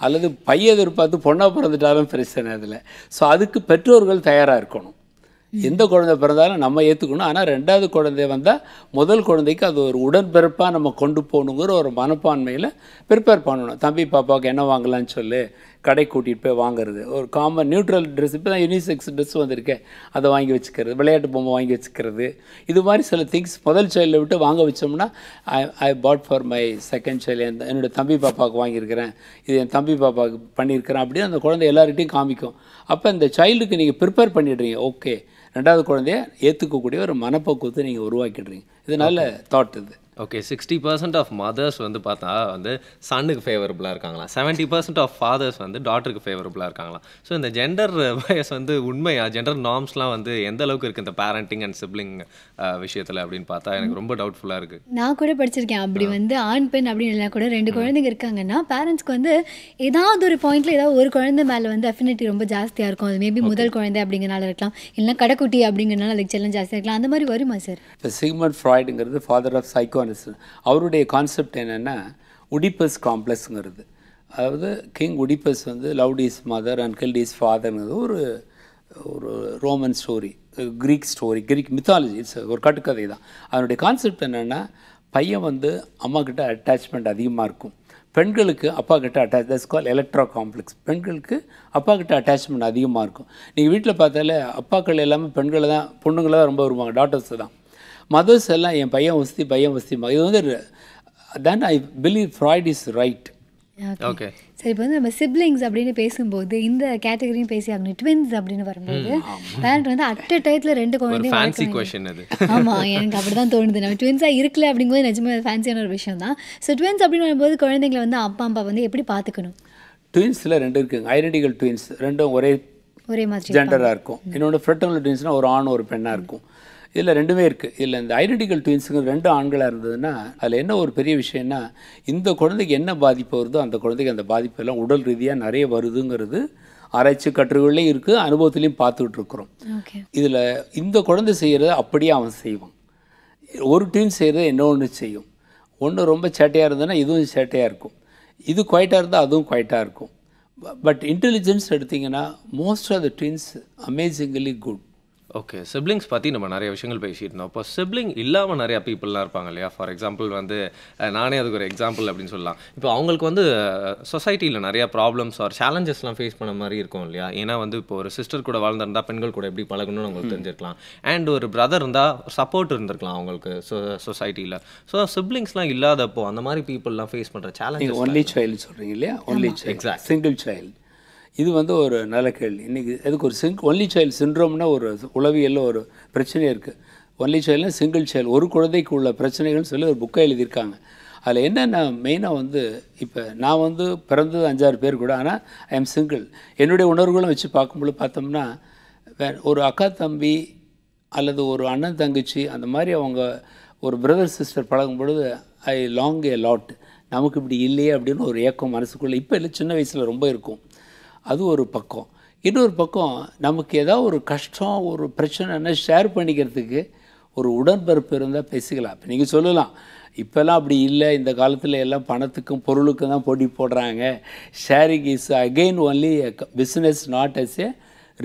அல்லது பையன் எதிர்பார்த்து பொண்ணாக பிறந்துட்டாலும் பிரச்சனை அதில் ஸோ அதுக்கு பெற்றோர்கள் தயாராக இருக்கணும் எந்த குழந்தை பிறந்தாலும் நம்ம ஏற்றுக்கணும் ஆனால் ரெண்டாவது குழந்தை வந்தால் முதல் குழந்தைக்கு அது ஒரு உடன்பிறப்பாக நம்ம கொண்டு போகணுங்கிற ஒரு மனப்பான்மையில் ப்ரிப்பேர் பண்ணணும் தம்பி பாப்பாவுக்கு என்ன வாங்கலான்னு சொல்லு கடை கூட்டிகிட்டு போய் வாங்குறது ஒரு காமன் நியூட்ரல் ட்ரெஸ் இப்போ தான் யூனிசெக்ஸ் ட்ரெஸ் வந்திருக்கேன் அதை வாங்கி வச்சுக்கிறது விளையாட்டு பொம்மை வாங்கி வச்சுக்கிறது இது மாதிரி சில திங்ஸ் முதல் சைல்டில் விட்டு வாங்க வச்சோம்னா I I bought for my second child என் என்னோடய தம்பி பாப்பாவுக்கு வாங்கியிருக்கிறேன் இது என் தம்பி பாப்பாவுக்கு பண்ணியிருக்கிறேன் அப்படின்னு அந்த குழந்தை எல்லார்கிட்டையும் காமிக்கும் அப்போ இந்த சைல்டுக்கு நீங்கள் ப்ரிப்பேர் பண்ணிடுறீங்க ஓகே ரெண்டாவது குழந்தைய ஏற்றுக்கக்கூடிய ஒரு மனப்போக்குவத்தை நீங்கள் உருவாக்கிடுறீங்க இது நல்ல தாட் இது okay sixty percent of mothers வந்து பார்த்தா வந்து சன்னுக்கு ஃபேவரபுளாக இருக்காங்களா செவன்ட்டி பர்சன்ட் ஆஃப் ஃபாதர்ஸ் வந்து டாட்டருக்கு ஃபேவரபுளாக இருக்காங்களா ஸோ இந்த ஜெண்டர் வயஸ் வந்து உண்மையாக ஜெண்டர் நார்ம்ஸ்லாம் வந்து எந்த அளவுக்கு இருக்குது இந்த பேரண்டிங் அண்ட் சிப்ளிங் விஷயத்தில் அப்படின்னு பார்த்தா எனக்கு ரொம்ப டவுட்ஃபுல்லாக இருக்குது நான் கூட படிச்சிருக்கேன் அப்படி வந்து ஆண் பெண் அப்படின்னு கூட ரெண்டு குழந்தைங்க இருக்காங்கன்னா பேரண்ட்ஸ்க்கு வந்து ஏதாவது ஒரு பாயிண்ட்ல ஏதாவது ஒரு குழந்தை மேலே வந்து அஃபினிட்டி ரொம்ப ஜாஸ்தியாக இருக்கும் அது மேபி முதல் குழந்தை அப்படிங்கிறனால இருக்கலாம் இல்லைன்னா கடைக்குட்டி அப்படிங்கிறனால லெக்சர்லாம் ஜாஸ்தியாக இருக்கலாம் அந்த மாதிரி வருமா சார் இப்போ சிக்மண்ட் ஃப்ராய்டுங்கிறது ஃபாதர் ஆஃப் சைக்கோ அரிஸ்டானிஸ் அவருடைய கான்செப்ட் என்னென்னா உடிப்பஸ் காம்ப்ளெக்ஸுங்கிறது அதாவது கிங் உடிப்பஸ் வந்து love is mother and guilt is ஃபாதர்ங்கிறது ஒரு ஒரு Roman story Greek story Greek mythology it's ஒரு கட்டுக்கதை தான் அதனுடைய கான்செப்ட் என்னென்னா பையன் வந்து அம்மா கிட்ட அட்டாச்மெண்ட் அதிகமாக இருக்கும் பெண்களுக்கு அப்பா கிட்ட attach that's call Electra complex பெண்களுக்கு அப்பா கிட்ட அட்டாச்மெண்ட் அதிகமாக இருக்கும் நீங்கள் வீட்டில் பார்த்தாலே அப்பாக்கள் எல்லாமே பெண்களை தான் பொண்ணுங்களை தான் ரொம்ப வருவாங்க டாட்டர்ஸை தான் மதர்ஸ் எல்லாம் என் பையன் வசதி பையன் வசதி இது வந்து then I believe Freud is right okay சரி இப்போ வந்து நம்ம சிப்ளிங்ஸ் அப்படின்னு பேசும்போது இந்த கேட்டகரியும் பேசி ஆகணும் ட்வின்ஸ் அப்படின்னு வரும்போது பேரண்ட் வந்து அட் டயத்தில் ரெண்டு குழந்தையும் ஆமாம் எனக்கு அப்படி தான் தோணுது நம்ம ட்வின்ஸாக இருக்கல அப்படிங்கும்போது நிஜமாக ஃபேன்சியான ஒரு விஷயம் தான் ஸோ ட்வின்ஸ் அப்படின்னு வரும்போது குழந்தைங்களை வந்து அப்பா அம்மா வந்து எப்படி பார்த்துக்கணும் ட்வின்ஸில் ரெண்டு இருக்குங்க ஐடென்டிக்கல் ட்வின்ஸ் ரெண்டும் ஒரே ஒரே மாதிரி ஜெண்டராக இருக்கும் இன்னொன்று ஃப்ரெட்டர்னல் ட்வின்ஸ்னால் ஒரு ஆண் ஒரு பெண்ணாக இருக்கும் இதில் ரெண்டுமே இருக்குது இதில் இந்த ஐடென்டிக்கல் ட்வின்ஸுங்க ரெண்டு ஆண்களாக இருந்ததுன்னா அதில் என்ன ஒரு பெரிய விஷயம்னா இந்த குழந்தைக்கு என்ன பாதிப்பு வருதோ அந்த குழந்தைக்கு அந்த பாதிப்பெல்லாம் உடல் ரீதியாக நிறைய வருதுங்கிறது ஆராய்ச்சி கட்டுரைகள்லையும் இருக்குது அனுபவத்துலேயும் பார்த்துக்கிட்டு இருக்கிறோம் இதில் இந்த குழந்தை செய்கிறத அப்படியே அவன் செய்வான் ஒரு டீம் செய்கிறத என்ன ஒன்று செய்யும் ஒன்று ரொம்ப சேட்டையாக இருந்ததுன்னா இதுவும் சேட்டையாக இருக்கும் இது குவைட்டாக இருந்தால் அதுவும் குவைட்டாக இருக்கும் பட் இன்டெலிஜென்ஸ் எடுத்திங்கன்னா most of the twins amazingly good okay siblings பற்றி நம்ம நிறைய விஷயங்கள் பேசிட்டு இருந்தோம் இப்போ சிப்ளிங் இல்லாமல் நிறையா பீப்புளெலாம் இருப்பாங்க இல்லையா ஃபார் எக்ஸாம்பிள் வந்து நானே அதுக்கு ஒரு எக்ஸாம்பிள் அப்படின்னு சொல்லலாம் இப்போ அவங்களுக்கு வந்து சொசைட்டியில் நிறையா ப்ராப்ளம்ஸ் ஆர் சேலஞ்சஸ்லாம் ஃபேஸ் பண்ண மாதிரி இருக்கும் இல்லையா ஏன்னா வந்து இப்போ ஒரு சிஸ்டர் கூட வாழ்ந்துருந்தா பெண்கள் கூட எப்படி பழகணும்னு அவங்களுக்கு தெரிஞ்சிருக்கலாம் அண்ட் ஒரு பிரதர் இருந்தால் சப்போர்ட் இருந்திருக்கலாம் அவங்களுக்கு சொ சொசைட்டியில் ஸோ சிப்ளிங்ஸ்லாம் இல்லாதப்போ அந்த மாதிரி பீப்புளெலாம் ஃபேஸ் பண்ணுற சேலஞ்சஸ் ஒன்லி சைல்டு சொல்கிறீங்க இல்லையா ஒன்லி எக்ஸாக்ட் சிங்கிள் சைல்டு இது வந்து ஒரு நல்ல கேள்வி இன்றைக்கி அதுக்கு ஒரு சிங் ஒன்லி சைல்டு சின்ரோம்னா ஒரு உளவியலில் ஒரு பிரச்சனையே இருக்குது ஒன்லி சைல்டுனா சிங்கிள் சைல்டு ஒரு குழந்தைக்கு உள்ள பிரச்சனைகள்னு சொல்லி ஒரு புக்கை எழுதியிருக்காங்க அதில் என்னென்ன மெயினாக வந்து இப்போ நான் வந்து பிறந்தது அஞ்சாறு பேர் கூட ஆனால் ஐ எம் சிங்கிள் என்னுடைய உணர்வுகளும் வச்சு பார்க்கும்போது பார்த்தோம்னா ஒரு அக்கா தம்பி அல்லது ஒரு அண்ணன் தங்கச்சி அந்த மாதிரி அவங்க ஒரு பிரதர் சிஸ்டர் பழகும் பொழுது ஐ லாங் ஏ லாட் நமக்கு இப்படி இல்லையே அப்படின்னு ஒரு ஏக்கம் மனசுக்குள்ளே இப்போ இல்லை சின்ன வயசில் ரொம்ப இருக்கும் அது ஒரு பக்கம் இன்னொரு பக்கம் நமக்கு ஏதாவது ஒரு கஷ்டம் ஒரு பிரச்சனைன்னா ஷேர் பண்ணிக்கிறதுக்கு ஒரு உடன்பிறப்பு இருந்தால் பேசிக்கலாம் இப்போ நீங்கள் சொல்லலாம் இப்போல்லாம் அப்படி இல்லை இந்த காலத்தில் எல்லாம் பணத்துக்கும் பொருளுக்கும் தான் போட்டி போடுறாங்க sharing is again only business not as a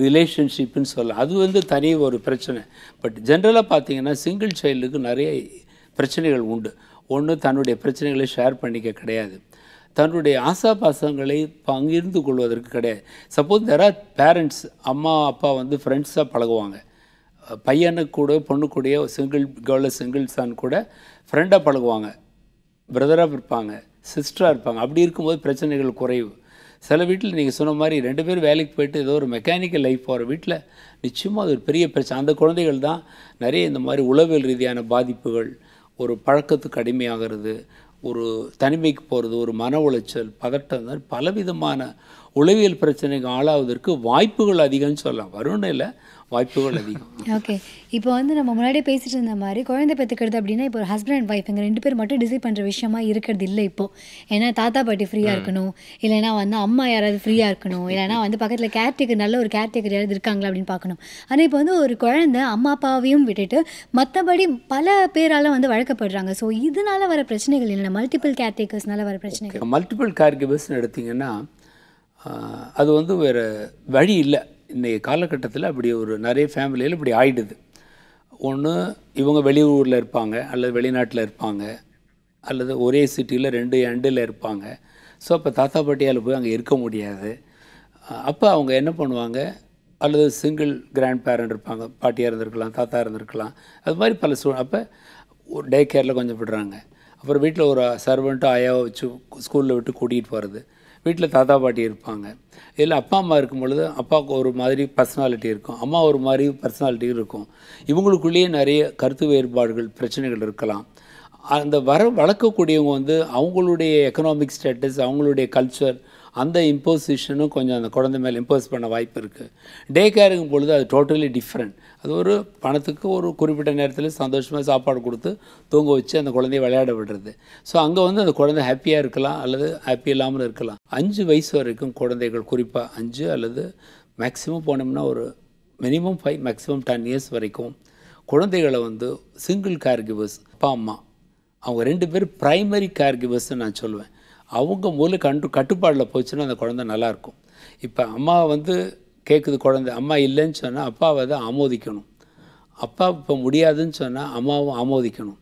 ரிலேஷன்ஷிப்புன்னு சொல்லலாம் அது வந்து தனி ஒரு பிரச்சனை பட் ஜென்ரலாக பார்த்தீங்கன்னா சிங்கிள் சைல்டுக்கு நிறைய பிரச்சனைகள் உண்டு ஒன்று தன்னுடைய பிரச்சனைகளை ஷேர் பண்ணிக்க கிடையாது தன்னுடைய ஆசா பாசங்களை பங்கிருந்து கொள்வதற்கு கிடையாது சப்போஸ் தெர் பேரண்ட்ஸ் அம்மா அப்பா வந்து ஃப்ரெண்ட்ஸாக பழகுவாங்க பையனுக்கு கூட பொண்ணுக்கூடிய சிங்கிள் கேர்ள் சிங்கிள் சன் கூட ஃப்ரெண்டாக பழகுவாங்க பிரதராக இருப்பாங்க சிஸ்டராக இருப்பாங்க அப்படி இருக்கும்போது பிரச்சனைகள் குறைவு சில வீட்டில் நீங்கள் சொன்ன மாதிரி ரெண்டு பேரும் வேலைக்கு போயிட்டு ஏதோ ஒரு மெக்கானிக்கல் லைஃப் போகிற வீட்டில் நிச்சயமாக அது ஒரு பெரிய பிரச்சனை அந்த குழந்தைகள் தான் நிறைய இந்த மாதிரி உளவியல் ரீதியான பாதிப்புகள் ஒரு பழக்கத்துக்கு அடிமையாகிறது ஒரு தனிமைக்கு போகிறது ஒரு மன உளைச்சல் பதட்டம் பலவிதமான உளவியல் பிரச்சனைக்கு ஆளாவதற்கு வாய்ப்புகள் அதிகம்னு சொல்லலாம் இல்லை வாய்ப்புகள் அதிகம் ஓகே இப்போ வந்து நம்ம முன்னாடியே பேசிட்டு இருந்த மாதிரி குழந்தை பெற்றுக்கிறது அப்படின்னா இப்போ ஒரு ஹஸ்பண்ட் அண்ட் ஒய்ஃப் எங்கள் ரெண்டு பேர் மட்டும் டிசைட் பண்ணுற விஷயமா இருக்கிறது இல்லை இப்போது ஏன்னா தாத்தா பாட்டி ஃப்ரீயாக இருக்கணும் இல்லைனா வந்து அம்மா யாராவது ஃப்ரீயாக இருக்கணும் இல்லைனா வந்து பக்கத்தில் கேர்டேக்கர் நல்ல ஒரு கேர்டேக்கர் யாராவது இருக்காங்களா அப்படின்னு பார்க்கணும் ஆனால் இப்போ வந்து ஒரு குழந்தை அம்மா அப்பாவையும் விட்டுட்டு மற்றபடி பல பேரால் வந்து வழக்கப்படுறாங்க ஸோ இதனால வர பிரச்சனைகள் இல்லை மல்டிபிள் கேர்டேக்கர்ஸ்னால வர பிரச்சனைகள் மல்டிபிள் கேர்கிவர்ஸ் எடுத்தீங்கன்னா அது வந்து வேறு வழி இல்லை இன்றைக்கி காலகட்டத்தில் அப்படி ஒரு நிறைய ஃபேமிலியில் இப்படி ஆயிடுது ஒன்று இவங்க வெளியூரில் இருப்பாங்க அல்லது வெளிநாட்டில் இருப்பாங்க அல்லது ஒரே சிட்டியில் ரெண்டு எண்டில் இருப்பாங்க ஸோ அப்போ தாத்தா பாட்டியால் போய் அங்கே இருக்க முடியாது அப்போ அவங்க என்ன பண்ணுவாங்க அல்லது சிங்கிள் கிராண்ட் பேரண்ட் இருப்பாங்க பாட்டியாக இருந்திருக்கலாம் தாத்தா இருந்திருக்கலாம் அது மாதிரி பல சூழ் அப்போ ஒரு டே கேரில் கொஞ்சம் விடுறாங்க அப்புறம் வீட்டில் ஒரு சர்வெண்ட்டோ ஆயாவை வச்சு ஸ்கூலில் விட்டு கூட்டிகிட்டு போகிறது வீட்டில் தாத்தா பாட்டி இருப்பாங்க இதில் அப்பா அம்மா இருக்கும் பொழுது அப்பாவுக்கு ஒரு மாதிரி பர்சனாலிட்டி இருக்கும் அம்மா ஒரு மாதிரி பர்சனாலிட்டி இருக்கும் இவங்களுக்குள்ளேயே நிறைய கருத்து வேறுபாடுகள் பிரச்சனைகள் இருக்கலாம் அந்த வர வளர்க்கக்கூடியவங்க வந்து அவங்களுடைய எக்கனாமிக் ஸ்டேட்டஸ் அவங்களுடைய கல்ச்சர் அந்த இம்போசிஷனும் கொஞ்சம் அந்த குழந்தை மேலே இம்போஸ் பண்ண வாய்ப்பு இருக்குது டே கேருங்கும் பொழுது அது டோட்டலி டிஃப்ரெண்ட் அது ஒரு பணத்துக்கு ஒரு குறிப்பிட்ட நேரத்தில் சந்தோஷமாக சாப்பாடு கொடுத்து தூங்க வச்சு அந்த குழந்தைய விளையாட விடுறது ஸோ அங்கே வந்து அந்த குழந்தை ஹாப்பியாக இருக்கலாம் அல்லது ஹாப்பி இல்லாமல் இருக்கலாம் அஞ்சு வயசு வரைக்கும் குழந்தைகள் குறிப்பாக அஞ்சு அல்லது மேக்ஸிமம் போனோம்னா ஒரு minimum five maximum ten years வரைக்கும் குழந்தைகளை வந்து சிங்கிள் கேர் கிவர்ஸ் அப்பா அம்மா அவங்க ரெண்டு பேர் ப்ரைமரி கேர் கிவர்ஸ்ன்னு நான் சொல்லுவேன் அவங்க மூலம் கண்டு கட்டுப்பாடில் போச்சுன்னா அந்த குழந்த நல்லாயிருக்கும் இப்போ அம்மா வந்து கேட்குது குழந்தை அம்மா இல்லைன்னு சொன்னால் அப்பாவை தான் ஆமோதிக்கணும் அப்பா இப்போ முடியாதுன்னு சொன்னால் அம்மாவும் ஆமோதிக்கணும்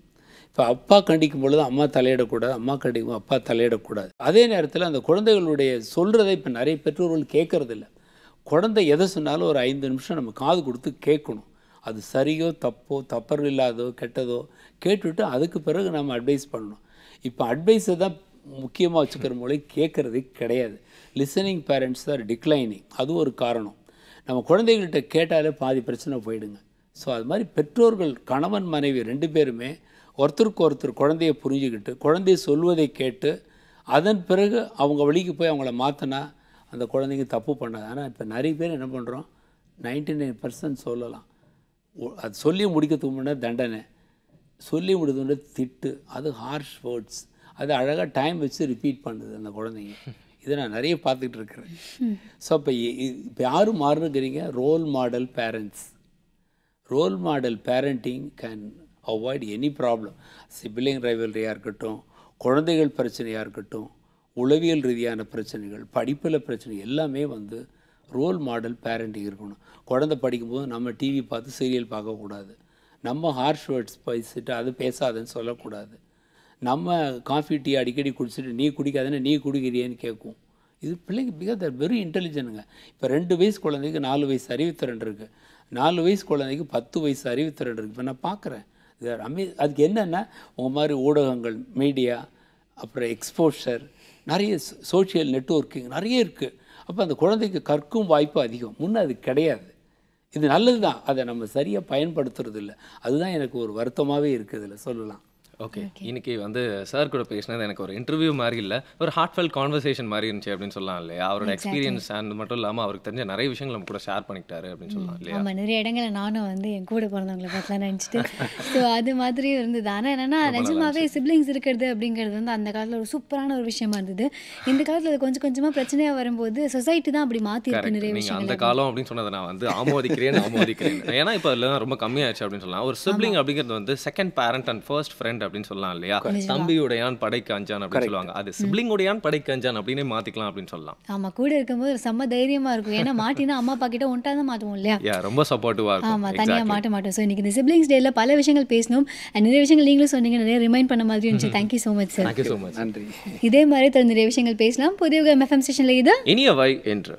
இப்போ அப்பா கண்டிக்கும் பொழுது அம்மா தலையிடக்கூடாது அம்மா கண்டிக்கும் அப்பா தலையிடக்கூடாது அதே நேரத்தில் அந்த குழந்தைகளுடைய சொல்கிறதை இப்போ நிறைய பெற்றோர்கள் கேட்குறதில்ல குழந்தை எதை சொன்னாலும் ஒரு ஐந்து நிமிஷம் நம்ம காது கொடுத்து கேட்கணும் அது சரியோ தப்போ தப்பர் இல்லாதோ கெட்டதோ கேட்டுவிட்டு அதுக்கு பிறகு நம்ம அட்வைஸ் பண்ணணும் இப்போ அட்வைஸை தான் முக்கியமாக வச்சுக்கிற மொழி கேட்குறது கிடையாது லிசனிங் பேரண்ட்ஸ் தான் டிக்ளைனிங் அது ஒரு காரணம் நம்ம குழந்தைகள்கிட்ட கேட்டாலே பாதி பிரச்சனை போயிடுங்க ஸோ அது மாதிரி பெற்றோர்கள் கணவன் மனைவி ரெண்டு பேருமே ஒருத்தருக்கு ஒருத்தர் குழந்தைய புரிஞ்சுக்கிட்டு குழந்தைய சொல்வதை கேட்டு அதன் பிறகு அவங்க வழிக்கு போய் அவங்கள மாற்றினா அந்த குழந்தைங்க தப்பு பண்ணாது ஆனால் இப்போ நிறைய பேர் என்ன பண்ணுறோம் நைன்டி நைன் பர்சன்ட் சொல்லலாம் அது சொல்லி முடிக்கிறதுக்கு முன்னே தண்டனை சொல்லி முடித்தோடனே திட்டு அது ஹார்ஷ் வேர்ட்ஸ் அது அழகாக டைம் வச்சு ரிப்பீட் பண்ணுது அந்த குழந்தைங்க இதை நான் நிறைய பார்த்துக்கிட்டு இருக்கிறேன் ஸோ இப்போ இப்போ யாரும் மாறுனுங்கிறீங்க role model parents role model parenting can avoid any problem sibling ரைவல்ரியாக இருக்கட்டும் குழந்தைகள் பிரச்சனையாக இருக்கட்டும் உளவியல் ரீதியான பிரச்சனைகள் படிப்பில் பிரச்சனை எல்லாமே வந்து ரோல் மாடல் பேரண்டிங் இருக்கணும் குழந்தை படிக்கும்போது நம்ம டிவி பார்த்து சீரியல் பார்க்கக்கூடாது நம்ம ஹார்ஷ் வேர்ட்ஸ் பேசிட்டு அது பேசாதுன்னு சொல்லக்கூடாது நம்ம காஃபி டீ அடிக்கடி குடிச்சிட்டு நீ குடிக்காதுன்னு நீ குடிக்கிறியேன்னு கேட்கும் இது பிள்ளைங்க பிகாஸ் த வெரி இன்டெலிஜென்ட்டுங்க இப்போ ரெண்டு வயசு குழந்தைக்கு நாலு வயசு அறிவுத்திறன் இருக்குது நாலு வயசு குழந்தைக்கு பத்து வயசு அறிவுத்திறன் இருக்குது இப்போ நான் பார்க்குறேன் இது அமை அதுக்கு என்னென்னா உங்கள் மாதிரி ஊடகங்கள் மீடியா அப்புறம் எக்ஸ்போஷர் நிறைய சோஷியல் நெட்ஒர்க்கிங் நிறைய இருக்குது அப்போ அந்த குழந்தைக்கு கற்கும் வாய்ப்பு அதிகம் முன்னே அது கிடையாது இது நல்லது தான் அதை நம்ம சரியாக பயன்படுத்துறதில்லை அதுதான் எனக்கு ஒரு வருத்தமாகவே இருக்குது இதில் சொல்லலாம் ஓகே இன்னைக்கு வந்து சார் கூட பேசினது எனக்கு ஒரு இன்டர்வியூ மாதிரி இல்லை ஒரு ஹார்ட்ஃபெல் கான்வர்சேஷன் மாதிரி இருந்துச்சு அப்படின்னு சொல்லலாம் இல்லையா அவரோட எக்ஸ்பீரியன்ஸ் அந்த மட்டும் இல்லாமல் அவருக்கு தெரிஞ்ச நிறைய விஷயங்கள் நம்ம கூட ஷேர் பண்ணிக்கிட்டாரு அப்படின்னு சொல்லலாம் இல்லையா நிறைய இடங்களை நானும் வந்து என் கூட பிறந்தவங்களை பார்த்துலாம் நினச்சிட்டு ஸோ அது மாதிரி இருந்தது ஆனால் என்னென்னா நிஜமாவே சிப்ளிங்ஸ் இருக்கிறது அப்படிங்கிறது வந்து அந்த காலத்தில் ஒரு சூப்பரான ஒரு விஷயமா இருந்தது இந்த காலத்தில் அது கொஞ்சம் கொஞ்சமாக பிரச்சனையாக வரும்போது சொசைட்டி தான் அப்படி மாற்றி இருக்கு நிறைய விஷயம் அந்த காலம் அப்படின்னு சொன்னதை நான் வந்து ஆமோதிக்கிறேன் ஆமோதிக்கிறேன் ஏன்னா இப்போ இல்லை ரொம்ப கம்மியாகிடுச்சு அப்படின்னு சொல்லலாம் ஒரு சிப்ளிங் அப்படிங்கிறது வந்து second parent and first friend அப்படின்னு சொல்லலாம் இல்லையா தம்பியுடையான் படைக்கு அஞ்சான் அப்படின்னு சொல்லுவாங்க அது சிப்ளிங்குடையான் படைக்கு அஞ்சான் மாத்திக்கலாம் அப்படின்னு சொல்லலாம் ஆமா கூட இருக்கும்போது செம்ம தைரியமா இருக்கும் ஏன்னா மாட்டினா அம்மா அப்பா கிட்ட ஒன்ட்டா தான் மாட்டுவோம் இல்லையா ரொம்ப சப்போர்ட்டிவா இருக்கும் ஆமா தனியா மாட்ட மாட்டோம் ஸோ இன்னைக்கு இந்த சிப்ளிங்ஸ் டேல பல விஷயங்கள் பேசணும் நிறைய விஷயங்கள் நீங்களும் சொன்னீங்க நிறைய ரிமைண்ட் பண்ண மாதிரி இருந்துச்சு thank you so much thank you much நன்றி இதே மாதிரி நிறைய விஷயங்கள் பேசலாம் புதிய எஃப்எம் இது இனிய வை என்று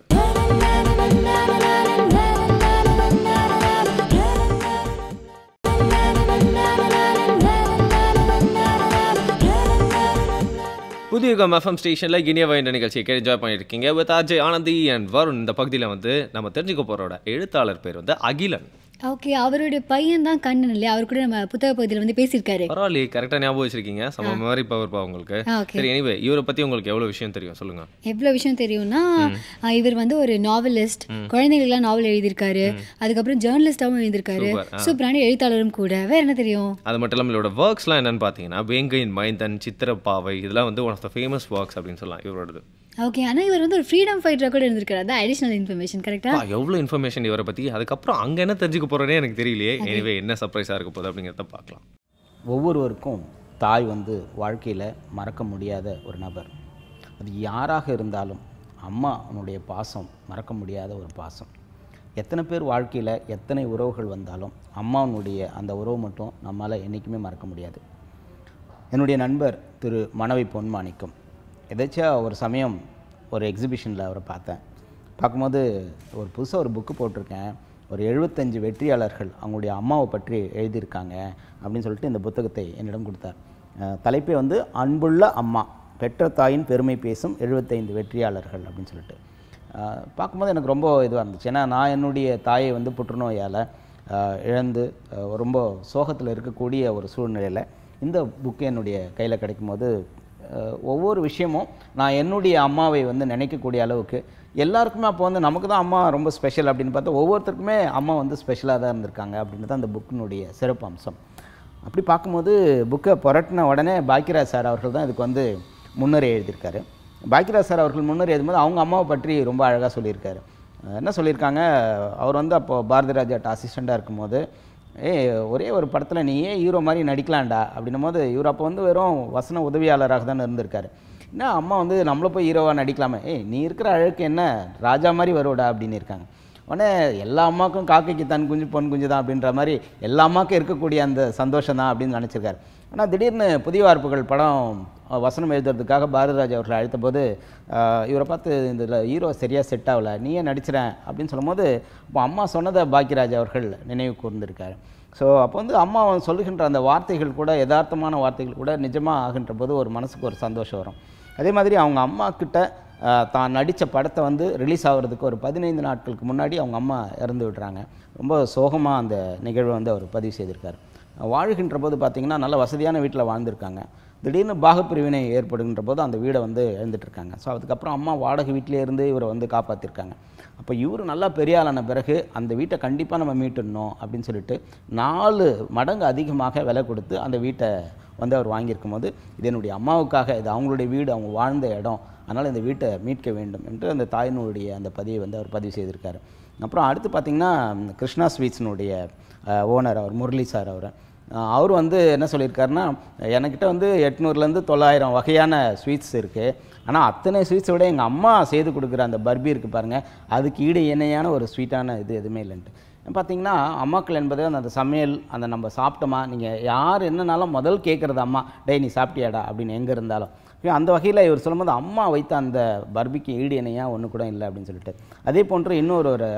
புதியகம் எஃப்எம் ஸ்டேஷனில் இனிய வயந்த நிகழ்ச்சியை கே என்ஜாய் பண்ணியிருக்கீங்க வித் அஜய் ஆனந்தி அண்ட் வருண் இந்த பகுதியில் வந்து நம்ம தெரிஞ்சுக்க போகிறோட எழுத்தாளர் பேர் வந்து அகிலன் ஓகே அவருடைய பையன் தான் கண்ணன் இல்லையா அவர் கூட நம்ம புத்தக பகுதியில் வந்து பேசியிருக்காரு பரவாயில்லையே கரெக்டாக ஞாபகம் வச்சிருக்கீங்க சம மாதிரி பவர் பா உங்களுக்கு சரி எனிவே இவரை பற்றி உங்களுக்கு எவ்வளோ விஷயம் தெரியும் சொல்லுங்க எவ்வளோ விஷயம் தெரியும்னா இவர் வந்து ஒரு நாவலிஸ்ட் குழந்தைகளுக்குலாம் நாவல் எழுதியிருக்காரு அதுக்கப்புறம் ஜேர்னலிஸ்டாகவும் எழுதியிருக்காரு சூப்பரான எழுத்தாளரும் கூட வேற என்ன தெரியும் அது மட்டும் இல்லாமல் இவரோட ஒர்க்ஸ்லாம் என்னன்னு பார்த்தீங்கன்னா வேங்கையின் மைந்தன் சித்திரப்பாவை இதெல்லாம் வந்து one of the famous works அப்படின்னு சொல்லலாம் இவரோடது ஓகே ஆனால் இவர் வந்து ஒரு ஃப்ரீடம் ஃபைட்டர் கூட இருந்திருக்காரு அதான் அடிஷனல் இன்ஃபர்மேஷன் கரெக்டாக எவ்வளோ இன்ஃபர்மேஷன் இவரை பற்றி அதுக்கப்புறம் அங்கே என்ன தெரிஞ்சுக்க போகிறேனே எனக்கு தெரியலையே எனவே என்ன சர்ப்ரைஸாக இருக்க போகுது அப்படிங்கிறத பார்க்கலாம் ஒவ்வொருவருக்கும் தாய் வந்து வாழ்க்கையில் மறக்க முடியாத ஒரு நபர் அது யாராக இருந்தாலும் அம்மா அவனுடைய பாசம் மறக்க முடியாத ஒரு பாசம் எத்தனை பேர் வாழ்க்கையில் எத்தனை உறவுகள் வந்தாலும் அம்மாவனுடைய அந்த உறவு மட்டும் நம்மளால் என்றைக்குமே மறக்க முடியாது என்னுடைய நண்பர் திரு மணவை பொன்மாணிக்கம் எதாச்சும் ஒரு சமயம் ஒரு எக்ஸிபிஷனில் அவரை பார்த்தேன் பார்க்கும்போது ஒரு புதுசாக ஒரு புக்கு போட்டிருக்கேன் ஒரு எழுபத்தஞ்சு வெற்றியாளர்கள் அவங்களுடைய அம்மாவை பற்றி எழுதியிருக்காங்க அப்படின்னு சொல்லிட்டு இந்த புத்தகத்தை என்னிடம் கொடுத்தார் தலைப்பே வந்து அன்புள்ள அம்மா பெற்ற தாயின் பெருமை பேசும் எழுபத்தைந்து வெற்றியாளர்கள் அப்படின்னு சொல்லிட்டு பார்க்கும்போது எனக்கு ரொம்ப இதுவாக இருந்துச்சு ஏன்னா நான் என்னுடைய தாயை வந்து புற்றுநோயால் இழந்து ரொம்ப சோகத்தில் இருக்கக்கூடிய ஒரு சூழ்நிலையில் இந்த புக்கு என்னுடைய கையில் கிடைக்கும் போது ஒவ்வொரு விஷயமும் நான் என்னுடைய அம்மாவை வந்து நினைக்கக்கூடிய அளவுக்கு எல்லாருக்குமே அப்போ வந்து நமக்கு தான் அம்மா ரொம்ப ஸ்பெஷல் அப்படின்னு பார்த்தா ஒவ்வொருத்தருக்குமே அம்மா வந்து ஸ்பெஷலாக தான் இருந்திருக்காங்க அப்படின்றது அந்த புக்கினுடைய சிறப்பு அம்சம் அப்படி பார்க்கும்போது புக்கை புரட்டின உடனே பாக்கியராஜ் சார் அவர்கள் தான் இதுக்கு வந்து முன்னரே எழுதியிருக்காரு பாக்கியராஜ் சார் அவர்கள் முன்னரே எழுதும்போது அவங்க அம்மாவை பற்றி ரொம்ப அழகாக சொல்லியிருக்காரு என்ன சொல்லியிருக்காங்க அவர் வந்து அப்போது பாரதி ராஜாட்ட அசிஸ்டண்ட்டாக இருக்கும்போது ஏ ஒரே ஒரு படத்தில் நீ ஏன் ஹீரோ மாதிரி நடிக்கலாம்டா அப்படின்னும் போது இவர் அப்போ வந்து வெறும் வசன உதவியாளராக தான் இருந்திருக்காரு என்ன அம்மா வந்து நம்மளை போய் ஹீரோவாக நடிக்கலாமே ஏய் நீ இருக்கிற அழகுக்கு என்ன ராஜா மாதிரி வருடா அப்படின்னு இருக்காங்க உடனே எல்லா அம்மாவுக்கும் காக்கைக்கு தன் குஞ்சு பொன் குஞ்சு தான் அப்படின்ற மாதிரி எல்லா அம்மாவுக்கும் இருக்கக்கூடிய அந்த சந்தோஷம் தான் அப்படின்னு நினச்சிருக்காரு ஆனால் திடீர்னு புதிய வார்ப்புகள் படம் வசனம் எழுதுறதுக்காக பாரதிராஜ் அவர்களை அழைத்த போது இவரை பார்த்து இந்த ஹீரோ சரியாக செட் ஆகலை நீயே நடிச்சிடேன் அப்படின்னு சொல்லும்போது இப்போ அம்மா சொன்னதை பாக்கியராஜ் அவர்கள் நினைவு கூர்ந்திருக்கார் ஸோ அப்போ வந்து அம்மா அவன் சொல்லுகின்ற அந்த வார்த்தைகள் கூட யதார்த்தமான வார்த்தைகள் கூட நிஜமாக ஆகின்ற போது ஒரு மனசுக்கு ஒரு சந்தோஷம் வரும் அதே மாதிரி அவங்க அம்மா கிட்ட தான் நடித்த படத்தை வந்து ரிலீஸ் ஆகிறதுக்கு ஒரு பதினைந்து நாட்களுக்கு முன்னாடி அவங்க அம்மா இறந்து விடுறாங்க ரொம்ப சோகமாக அந்த நிகழ்வை வந்து அவர் பதிவு செய்திருக்காரு வாழ்கின்ற போது பார்த்திங்கன்னா நல்ல வசதியான வீட்டில் வாழ்ந்துருக்காங்க திடீர்னு பாகப்பிரிவினை ஏற்படுகின்ற போது அந்த வீடை வந்து எழுந்துட்டுருக்காங்க ஸோ அதுக்கப்புறம் அம்மா வாடகை வீட்டிலே இருந்து இவரை வந்து காப்பாற்றிருக்காங்க அப்போ இவர் நல்லா பெரியாளான பிறகு அந்த வீட்டை கண்டிப்பாக நம்ம மீட்டுடணும் அப்படின்னு சொல்லிட்டு நாலு மடங்கு அதிகமாக விலை கொடுத்து அந்த வீட்டை வந்து அவர் வாங்கியிருக்கும் போது இது என்னுடைய அம்மாவுக்காக இது அவங்களுடைய வீடு அவங்க வாழ்ந்த இடம் அதனால் இந்த வீட்டை மீட்க வேண்டும் என்று அந்த தாயினுடைய அந்த பதிவை வந்து அவர் பதிவு செய்திருக்காரு அப்புறம் அடுத்து பார்த்திங்கன்னா கிருஷ்ணா ஸ்வீட்ஸினுடைய ஓனர் அவர் முரளி சார் அவர் அவர் வந்து என்ன சொல்லியிருக்காருன்னா என்கிட்ட வந்து எட்நூறுலேருந்து தொள்ளாயிரம் வகையான ஸ்வீட்ஸ் இருக்குது ஆனால் அத்தனை ஸ்வீட்ஸை விட எங்கள் அம்மா செய்து கொடுக்குற அந்த பர்பி இருக்குது பாருங்கள் அதுக்கு ஈடு இணையான ஒரு ஸ்வீட்டான இது எதுவுமே இல்லைன்ட்டு பார்த்தீங்கன்னா அம்மாக்கள் என்பது அந்த அந்த சமையல் அந்த நம்ம சாப்பிட்டோமா நீங்கள் யார் என்னன்னாலும் முதல் கேட்குறது அம்மா டே நீ சாப்பிட்டியாடா அப்படின்னு எங்கே இருந்தாலும் அந்த வகையில் இவர் சொல்லும்போது அம்மா வைத்த அந்த பர்பிக்கு ஈடு இணையாக ஒன்று கூட இல்லை அப்படின்னு சொல்லிட்டு அதே போன்று இன்னொரு ஒரு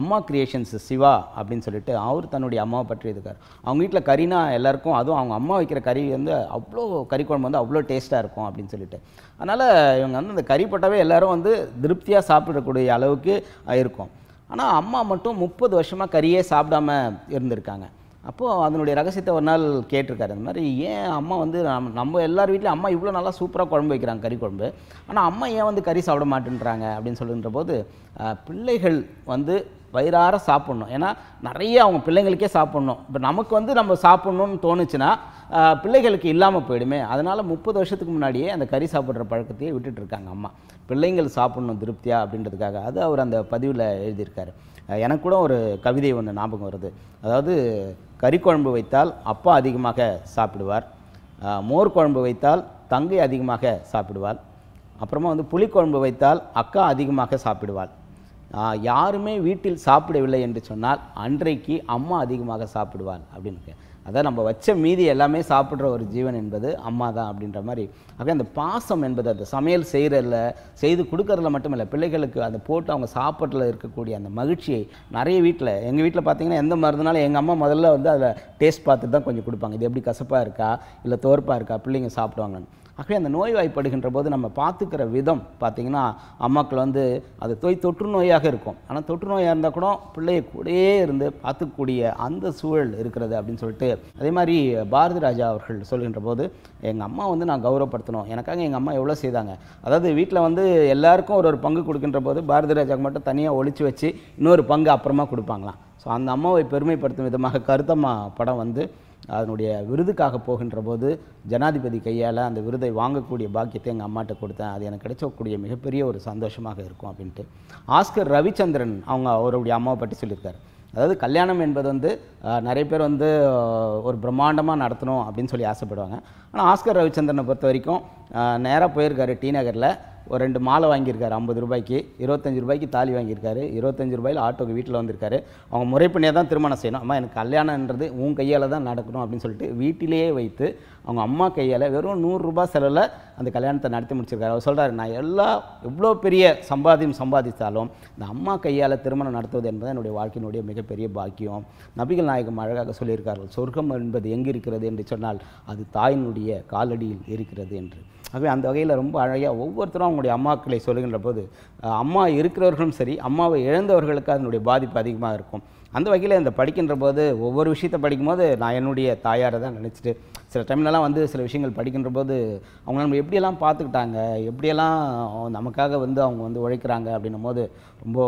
அம்மா கிரியேஷன்ஸ் சிவா அப்படின்னு சொல்லிட்டு அவர் தன்னுடைய அம்மாவை பற்றி இருக்கார் அவங்க வீட்டில் கறினா எல்லாருக்கும் அதுவும் அவங்க அம்மா வைக்கிற கறி வந்து அவ்வளோ கறி குழம்பு வந்து அவ்வளோ டேஸ்ட்டாக இருக்கும் அப்படின்னு சொல்லிட்டு அதனால் இவங்க வந்து அந்த கறி போட்டாவே எல்லோரும் வந்து திருப்தியாக சாப்பிடக்கூடிய அளவுக்கு இருக்கும் ஆனால் அம்மா மட்டும் முப்பது வருஷமாக கறியே சாப்பிடாம இருந்திருக்காங்க அப்போது அதனுடைய ரகசியத்தை ஒரு நாள் கேட்டிருக்காரு அந்த மாதிரி ஏன் அம்மா வந்து நம்ம நம்ம எல்லார் வீட்டிலையும் அம்மா இவ்வளோ நல்லா சூப்பராக குழம்பு வைக்கிறாங்க கறி குழம்பு ஆனால் அம்மா ஏன் வந்து கறி சாப்பிட மாட்டேன்றாங்க அப்படின்னு சொல்லுன்ற போது பிள்ளைகள் வந்து வயிறார சாப்பிட்ணும் ஏன்னா நிறைய அவங்க பிள்ளைங்களுக்கே சாப்பிட்ணும் இப்போ நமக்கு வந்து நம்ம சாப்பிட்ணுன்னு தோணுச்சுன்னா பிள்ளைகளுக்கு இல்லாமல் போயிடுமே அதனால் முப்பது வருஷத்துக்கு முன்னாடியே அந்த கறி சாப்பிட்ற பழக்கத்தையே விட்டுட்டுருக்காங்க அம்மா பிள்ளைங்கள் சாப்பிட்ணும் திருப்தியாக அப்படின்றதுக்காக அது அவர் அந்த பதிவில் எழுதியிருக்காரு எனக்கு கூட ஒரு கவிதை ஒன்று ஞாபகம் வருது அதாவது கறி குழம்பு வைத்தால் அப்பா அதிகமாக சாப்பிடுவார் மோர் குழம்பு வைத்தால் தங்கை அதிகமாக சாப்பிடுவாள் அப்புறமா வந்து புளிக்குழம்பு வைத்தால் அக்கா அதிகமாக சாப்பிடுவாள் யாருமே வீட்டில் சாப்பிடவில்லை என்று சொன்னால் அன்றைக்கு அம்மா அதிகமாக சாப்பிடுவாள் அப்படின்னு அதை நம்ம வச்ச மீதி எல்லாமே சாப்பிட்ற ஒரு ஜீவன் என்பது அம்மா தான் அப்படின்ற மாதிரி ஆக அந்த பாசம் என்பது அந்த சமையல் செய்கிறதில்ல செய்து கொடுக்கறதுல மட்டும் இல்லை பிள்ளைகளுக்கு அந்த போட்டு அவங்க சாப்பிட்றதுல இருக்கக்கூடிய அந்த மகிழ்ச்சியை நிறைய வீட்டில் எங்கள் வீட்டில் பார்த்தீங்கன்னா எந்த மருந்துனாலும் எங்கள் அம்மா முதல்ல வந்து அதில் டேஸ்ட் பார்த்துட்டு தான் கொஞ்சம் கொடுப்பாங்க இது எப்படி கசப்பாக இருக்கா இல்லை தோற்பாக இருக்கா பிள்ளைங்க சாப்பிடுவாங்கன்னு ஆகவே அந்த நோய்வாய்ப்படுகின்ற போது நம்ம பார்த்துக்கிற விதம் பார்த்திங்கன்னா அம்மாக்கள் வந்து அது தொய் தொற்று நோயாக இருக்கும் ஆனால் தொற்று நோயாக இருந்தால் கூட பிள்ளைய கூடயே இருந்து பார்த்துக்கூடிய அந்த சூழல் இருக்கிறது அப்படின்னு சொல்லிட்டு அதே மாதிரி பாரதி ராஜா அவர்கள் சொல்கின்ற போது எங்கள் அம்மா வந்து நான் கௌரவப்படுத்தணும் எனக்காக எங்கள் அம்மா எவ்வளோ செய்தாங்க அதாவது வீட்டில் வந்து எல்லாருக்கும் ஒரு ஒரு பங்கு கொடுக்கின்ற போது பாரதி ராஜாவுக்கு மட்டும் தனியாக ஒழிச்சு வச்சு இன்னொரு பங்கு அப்புறமா கொடுப்பாங்களாம் ஸோ அந்த அம்மாவை பெருமைப்படுத்தும் விதமாக கருத்தம்மா படம் வந்து அதனுடைய விருதுக்காக போகின்ற போது ஜனாதிபதி கையால் அந்த விருதை வாங்கக்கூடிய பாக்கியத்தை எங்கள் அம்மாட்ட கொடுத்தேன் அது எனக்கு கிடைச்சக்கூடிய மிகப்பெரிய ஒரு சந்தோஷமாக இருக்கும் அப்படின்ட்டு ஆஸ்கர் ரவிச்சந்திரன் அவங்க அவருடைய அம்மாவை பற்றி சொல்லியிருக்காரு அதாவது கல்யாணம் என்பது வந்து நிறைய பேர் வந்து ஒரு பிரம்மாண்டமாக நடத்தணும் அப்படின்னு சொல்லி ஆசைப்படுவாங்க ஆனால் ஆஸ்கர் ரவிச்சந்திரனை பொறுத்த வரைக்கும் நேராக போயிருக்காரு டி நகரில் ஒரு ரெண்டு மாலை வாங்கியிருக்காரு ஐம்பது ரூபாய்க்கு இருபத்தஞ்சி ரூபாய்க்கு தாலி வாங்கியிருக்காரு இருபத்தஞ்சி ரூபாயில் ஆட்டோக்கு வீட்டில் வந்திருக்காரு அவங்க முறைப்பண்ணியாக தான் திருமணம் செய்யணும் அம்மா எனக்கு கல்யாணன்றது உன் கையால் தான் நடக்கணும் அப்படின்னு சொல்லிட்டு வீட்டிலேயே வைத்து அவங்க அம்மா கையால் வெறும் நூறுரூபா செலவில் அந்த கல்யாணத்தை நடத்தி முடிச்சிருக்காரு அவர் சொல்கிறார் நான் எல்லா எவ்வளோ பெரிய சம்பாதியம் சம்பாதித்தாலும் இந்த அம்மா கையால் திருமணம் நடத்துவது என்பது என்னுடைய வாழ்க்கையினுடைய மிகப்பெரிய பாக்கியம் நபிகள் நாயகம் அழகாக சொல்லியிருக்கார்கள் சொர்க்கம் என்பது எங்கே இருக்கிறது என்று சொன்னால் அது தாயினுடைய காலடியில் இருக்கிறது என்று ஆகவே அந்த வகையில் ரொம்ப அழகாக ஒவ்வொருத்தரும் அவங்களுடைய அம்மாக்களை சொல்லுகின்ற போது அம்மா இருக்கிறவர்களும் சரி அம்மாவை இழந்தவர்களுக்கு அதனுடைய பாதிப்பு அதிகமாக இருக்கும் அந்த வகையில் இந்த படிக்கின்ற போது ஒவ்வொரு விஷயத்தை படிக்கும்போது நான் என்னுடைய தாயாரை தான் நினச்சிட்டு சில டைம்லலாம் வந்து சில விஷயங்கள் படிக்கின்ற போது அவங்க நம்ம எப்படியெல்லாம் பார்த்துக்கிட்டாங்க எப்படியெல்லாம் நமக்காக வந்து அவங்க வந்து உழைக்கிறாங்க அப்படின்னும் போது ரொம்ப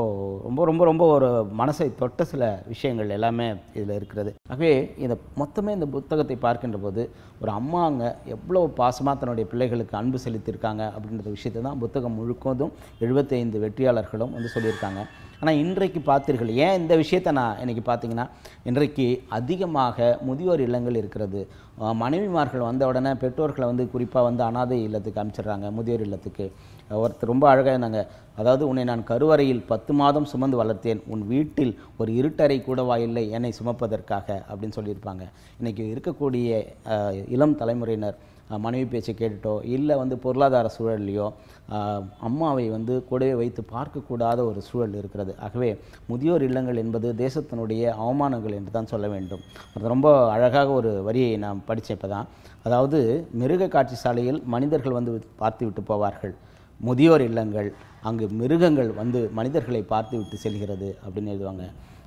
ரொம்ப ரொம்ப ரொம்ப ஒரு மனசை தொட்ட சில விஷயங்கள் எல்லாமே இதில் இருக்கிறது ஆகவே இந்த மொத்தமே இந்த புத்தகத்தை பார்க்கின்ற போது ஒரு அம்மாங்க எவ்வளோ பாசமாக தன்னுடைய பிள்ளைகளுக்கு அன்பு செலுத்தியிருக்காங்க அப்படின்ற விஷயத்தை தான் புத்தகம் முழுக்கதும் எழுபத்தைந்து வெற்றியாளர்களும் வந்து சொல்லியிருக்காங்க ஆனால் இன்றைக்கு பார்த்தீர்கள் ஏன் இந்த விஷயத்தை நான் இன்றைக்கி பார்த்தீங்கன்னா இன்றைக்கு அதிகமாக முதியோர் இல்லங்கள் இருக்கிறது மனைவிமார்கள் வந்த உடனே பெற்றோர்களை வந்து குறிப்பாக வந்து அனாதை இல்லத்துக்கு அனுப்பிச்சிடுறாங்க முதியோர் இல்லத்துக்கு ஒருத்தர் ரொம்ப அழகாக இருந்தாங்க அதாவது உன்னை நான் கருவறையில் பத்து மாதம் சுமந்து வளர்த்தேன் உன் வீட்டில் ஒரு இருட்டறை கூடவா இல்லை என்னை சுமப்பதற்காக அப்படின்னு சொல்லியிருப்பாங்க இன்றைக்கி இருக்கக்கூடிய இளம் தலைமுறையினர் மனைவி பேச்சை கேட்டுட்டோ இல்லை வந்து பொருளாதார சூழல்லையோ அம்மாவை வந்து கூடவே வைத்து பார்க்கக்கூடாத ஒரு சூழல் இருக்கிறது ஆகவே முதியோர் இல்லங்கள் என்பது தேசத்தினுடைய அவமானங்கள் என்று தான் சொல்ல வேண்டும் அது ரொம்ப அழகாக ஒரு வரியை நாம் படித்த இப்போ தான் அதாவது மிருக காட்சி சாலையில் மனிதர்கள் வந்து பார்த்து விட்டு போவார்கள் முதியோர் இல்லங்கள் அங்கு மிருகங்கள் வந்து மனிதர்களை பார்த்து விட்டு செல்கிறது அப்படின்னு எழுதுவாங்க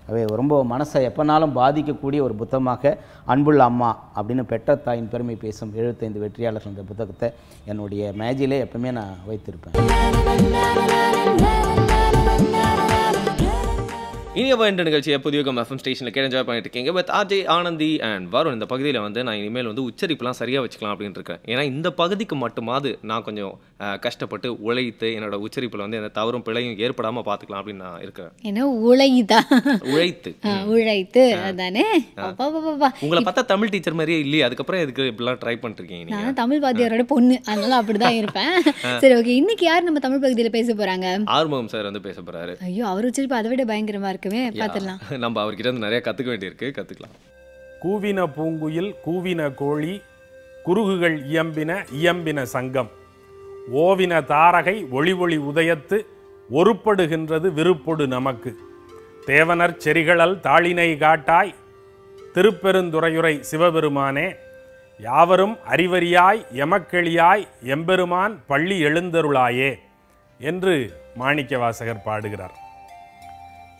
அவை ரொம்ப மனசை எப்போனாலும் பாதிக்கக்கூடிய ஒரு புத்தகமாக அன்புள்ள அம்மா அப்படின்னு பெற்ற தாயின் பெருமை பேசும் எழுபத்தைந்து வெற்றியாளர்கள் என்ற புத்தகத்தை என்னுடைய மேஜிலே எப்பவுமே நான் வைத்திருப்பேன் இனிய என்ற நிகழ்ச்சியை புதியோகம் எஃப்எம் ஸ்டேஷனில் கேட்டு என்ஜாய் பண்ணிட்டு இருக்கீங்க பட் அஜய் ஆனந்தி அண்ட் வரும் இந்த பகுதியில் வந்து நான் இனிமேல் வந்து உச்சரிப்புலாம் சரியாக வச்சுக்கலாம் அப்படின்னு இருக்கேன் ஏன்னா இந்த பகுதிக்கு மட்டுமாவது நான் கொஞ்சம் கஷ்டப்பட்டு உழைத்து என்னோட உச்சரிப்பில் வந்து எந்த தவறும் பிழையும் ஏற்படாமல் பார்த்துக்கலாம் அப்படின்னு நான் இருக்கிறேன் ஏன்னா உழைதா உழைத்து உழைத்து அதானே உங்களை பார்த்தா தமிழ் டீச்சர் மாதிரியே இல்லையே அதுக்கப்புறம் எதுக்கு இப்படிலாம் ட்ரை பண்ணிருக்கீங்க நான் தமிழ் வாத்தியாரோட பொண்ணு அதனால அப்படிதான் இருப்பேன் சரி ஓகே இன்னைக்கு யார் நம்ம தமிழ் பகுதியில் பேச போறாங்க ஆர்முகம் சார் வந்து பேச போறாரு ஐயோ அவர் உச்சரிப்பு அதை விட பயங்கரமா இருக்கு இருக்குமே பார்த்துடலாம் நம்ம அவர்கிட்ட இருந்து நிறைய கற்றுக்க வேண்டியிருக்கு கற்றுக்கலாம் கூவின பூங்குயில் கூவின கோழி குறுகுகள் இயம்பின இயம்பின சங்கம் ஓவின தாரகை ஒளி ஒளி உதயத்து ஒருப்படுகின்றது விருப்பொடு நமக்கு தேவனர் செரிகளல் தாளினை காட்டாய் திருப்பெருந்துறையுரை சிவபெருமானே யாவரும் அறிவறியாய் எமக்கெளியாய் எம்பெருமான் பள்ளி எழுந்தருளாயே என்று மாணிக்கவாசகர் பாடுகிறார்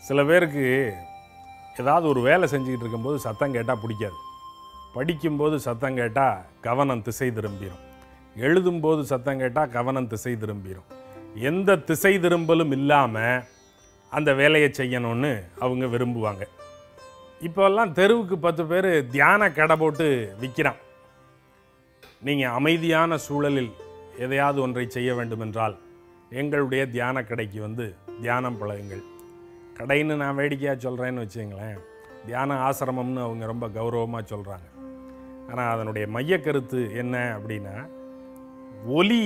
சில பேருக்கு ஏதாவது ஒரு வேலை செஞ்சுக்கிட்டு இருக்கும்போது சத்தம் கேட்டால் பிடிக்காது படிக்கும்போது சத்தம் கேட்டால் கவனம் திசை திரும்பிடும் எழுதும்போது சத்தம் கேட்டால் கவனம் திசை திரும்பிடும் எந்த திசை திரும்பலும் இல்லாமல் அந்த வேலையை செய்யணும்னு அவங்க விரும்புவாங்க இப்போல்லாம் தெருவுக்கு பத்து பேர் தியான கடை போட்டு விற்கிறான் நீங்கள் அமைதியான சூழலில் எதையாவது ஒன்றை செய்ய வேண்டுமென்றால் எங்களுடைய தியான கடைக்கு வந்து தியானம் பழகுங்கள் கடைன்னு நான் வேடிக்கையாக சொல்கிறேன்னு வச்சுங்களேன் தியான ஆசிரமம்னு அவங்க ரொம்ப கௌரவமாக சொல்கிறாங்க ஆனால் அதனுடைய மையக்கருத்து என்ன அப்படின்னா ஒலி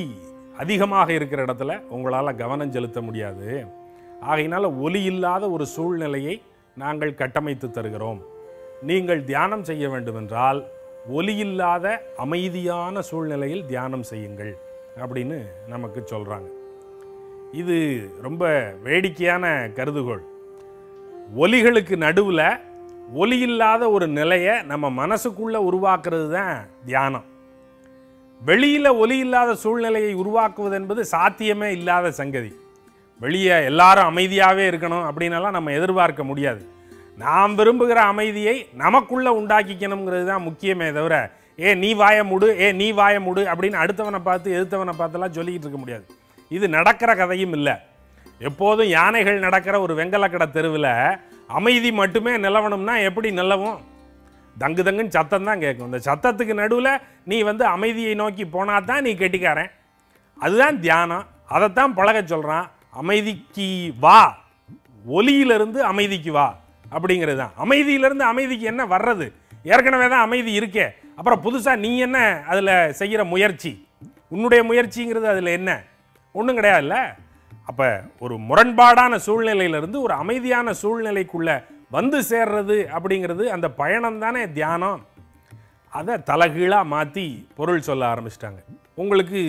அதிகமாக இருக்கிற இடத்துல உங்களால் கவனம் செலுத்த முடியாது ஆகையினால் ஒலி இல்லாத ஒரு சூழ்நிலையை நாங்கள் கட்டமைத்து தருகிறோம் நீங்கள் தியானம் செய்ய வேண்டுமென்றால் ஒலி இல்லாத அமைதியான சூழ்நிலையில் தியானம் செய்யுங்கள் அப்படின்னு நமக்கு சொல்கிறாங்க இது ரொம்ப வேடிக்கையான கருதுகோள் ஒலிகளுக்கு நடுவில் ஒலி இல்லாத ஒரு நிலையை நம்ம மனசுக்குள்ளே உருவாக்குறது தான் தியானம் வெளியில் ஒலி இல்லாத சூழ்நிலையை உருவாக்குவது என்பது சாத்தியமே இல்லாத சங்கதி வெளியே எல்லாரும் அமைதியாகவே இருக்கணும் அப்படின்னலாம் நம்ம எதிர்பார்க்க முடியாது நாம் விரும்புகிற அமைதியை நமக்குள்ளே உண்டாக்கிக்கணுங்கிறது தான் முக்கியமே தவிர ஏ நீ வாய முடு ஏ நீ வாய முடு அப்படின்னு அடுத்தவனை பார்த்து எடுத்தவனை பார்த்தெல்லாம் சொல்லிக்கிட்டு இருக்க முடியாது இது நடக்கிற கதையும் இல்லை எப்போதும் யானைகள் நடக்கிற ஒரு வெங்கலக்கடை தெருவில் அமைதி மட்டுமே நிலவணும்னா எப்படி நிலவும் தங்கு தங்குன்னு சத்தம் தான் கேட்கும் இந்த சத்தத்துக்கு நடுவில் நீ வந்து அமைதியை நோக்கி போனால் தான் நீ கெட்டிக்காரன் அதுதான் தியானம் அதைத்தான் பழக சொல்கிறான் அமைதிக்கு வா ஒலியிலிருந்து அமைதிக்கு வா அப்படிங்கிறது தான் அமைதியிலிருந்து அமைதிக்கு என்ன வர்றது ஏற்கனவே தான் அமைதி இருக்கே அப்புறம் புதுசாக நீ என்ன அதில் செய்கிற முயற்சி உன்னுடைய முயற்சிங்கிறது அதில் என்ன ஒன்றும் கிடையாதுல்ல அப்போ ஒரு முரண்பாடான சூழ்நிலையிலிருந்து ஒரு அமைதியான சூழ்நிலைக்குள்ளே வந்து சேர்றது அப்படிங்கிறது அந்த பயணம் தானே தியானம் அதை தலகீழாக மாற்றி பொருள் சொல்ல ஆரம்பிச்சிட்டாங்க உங்களுக்கு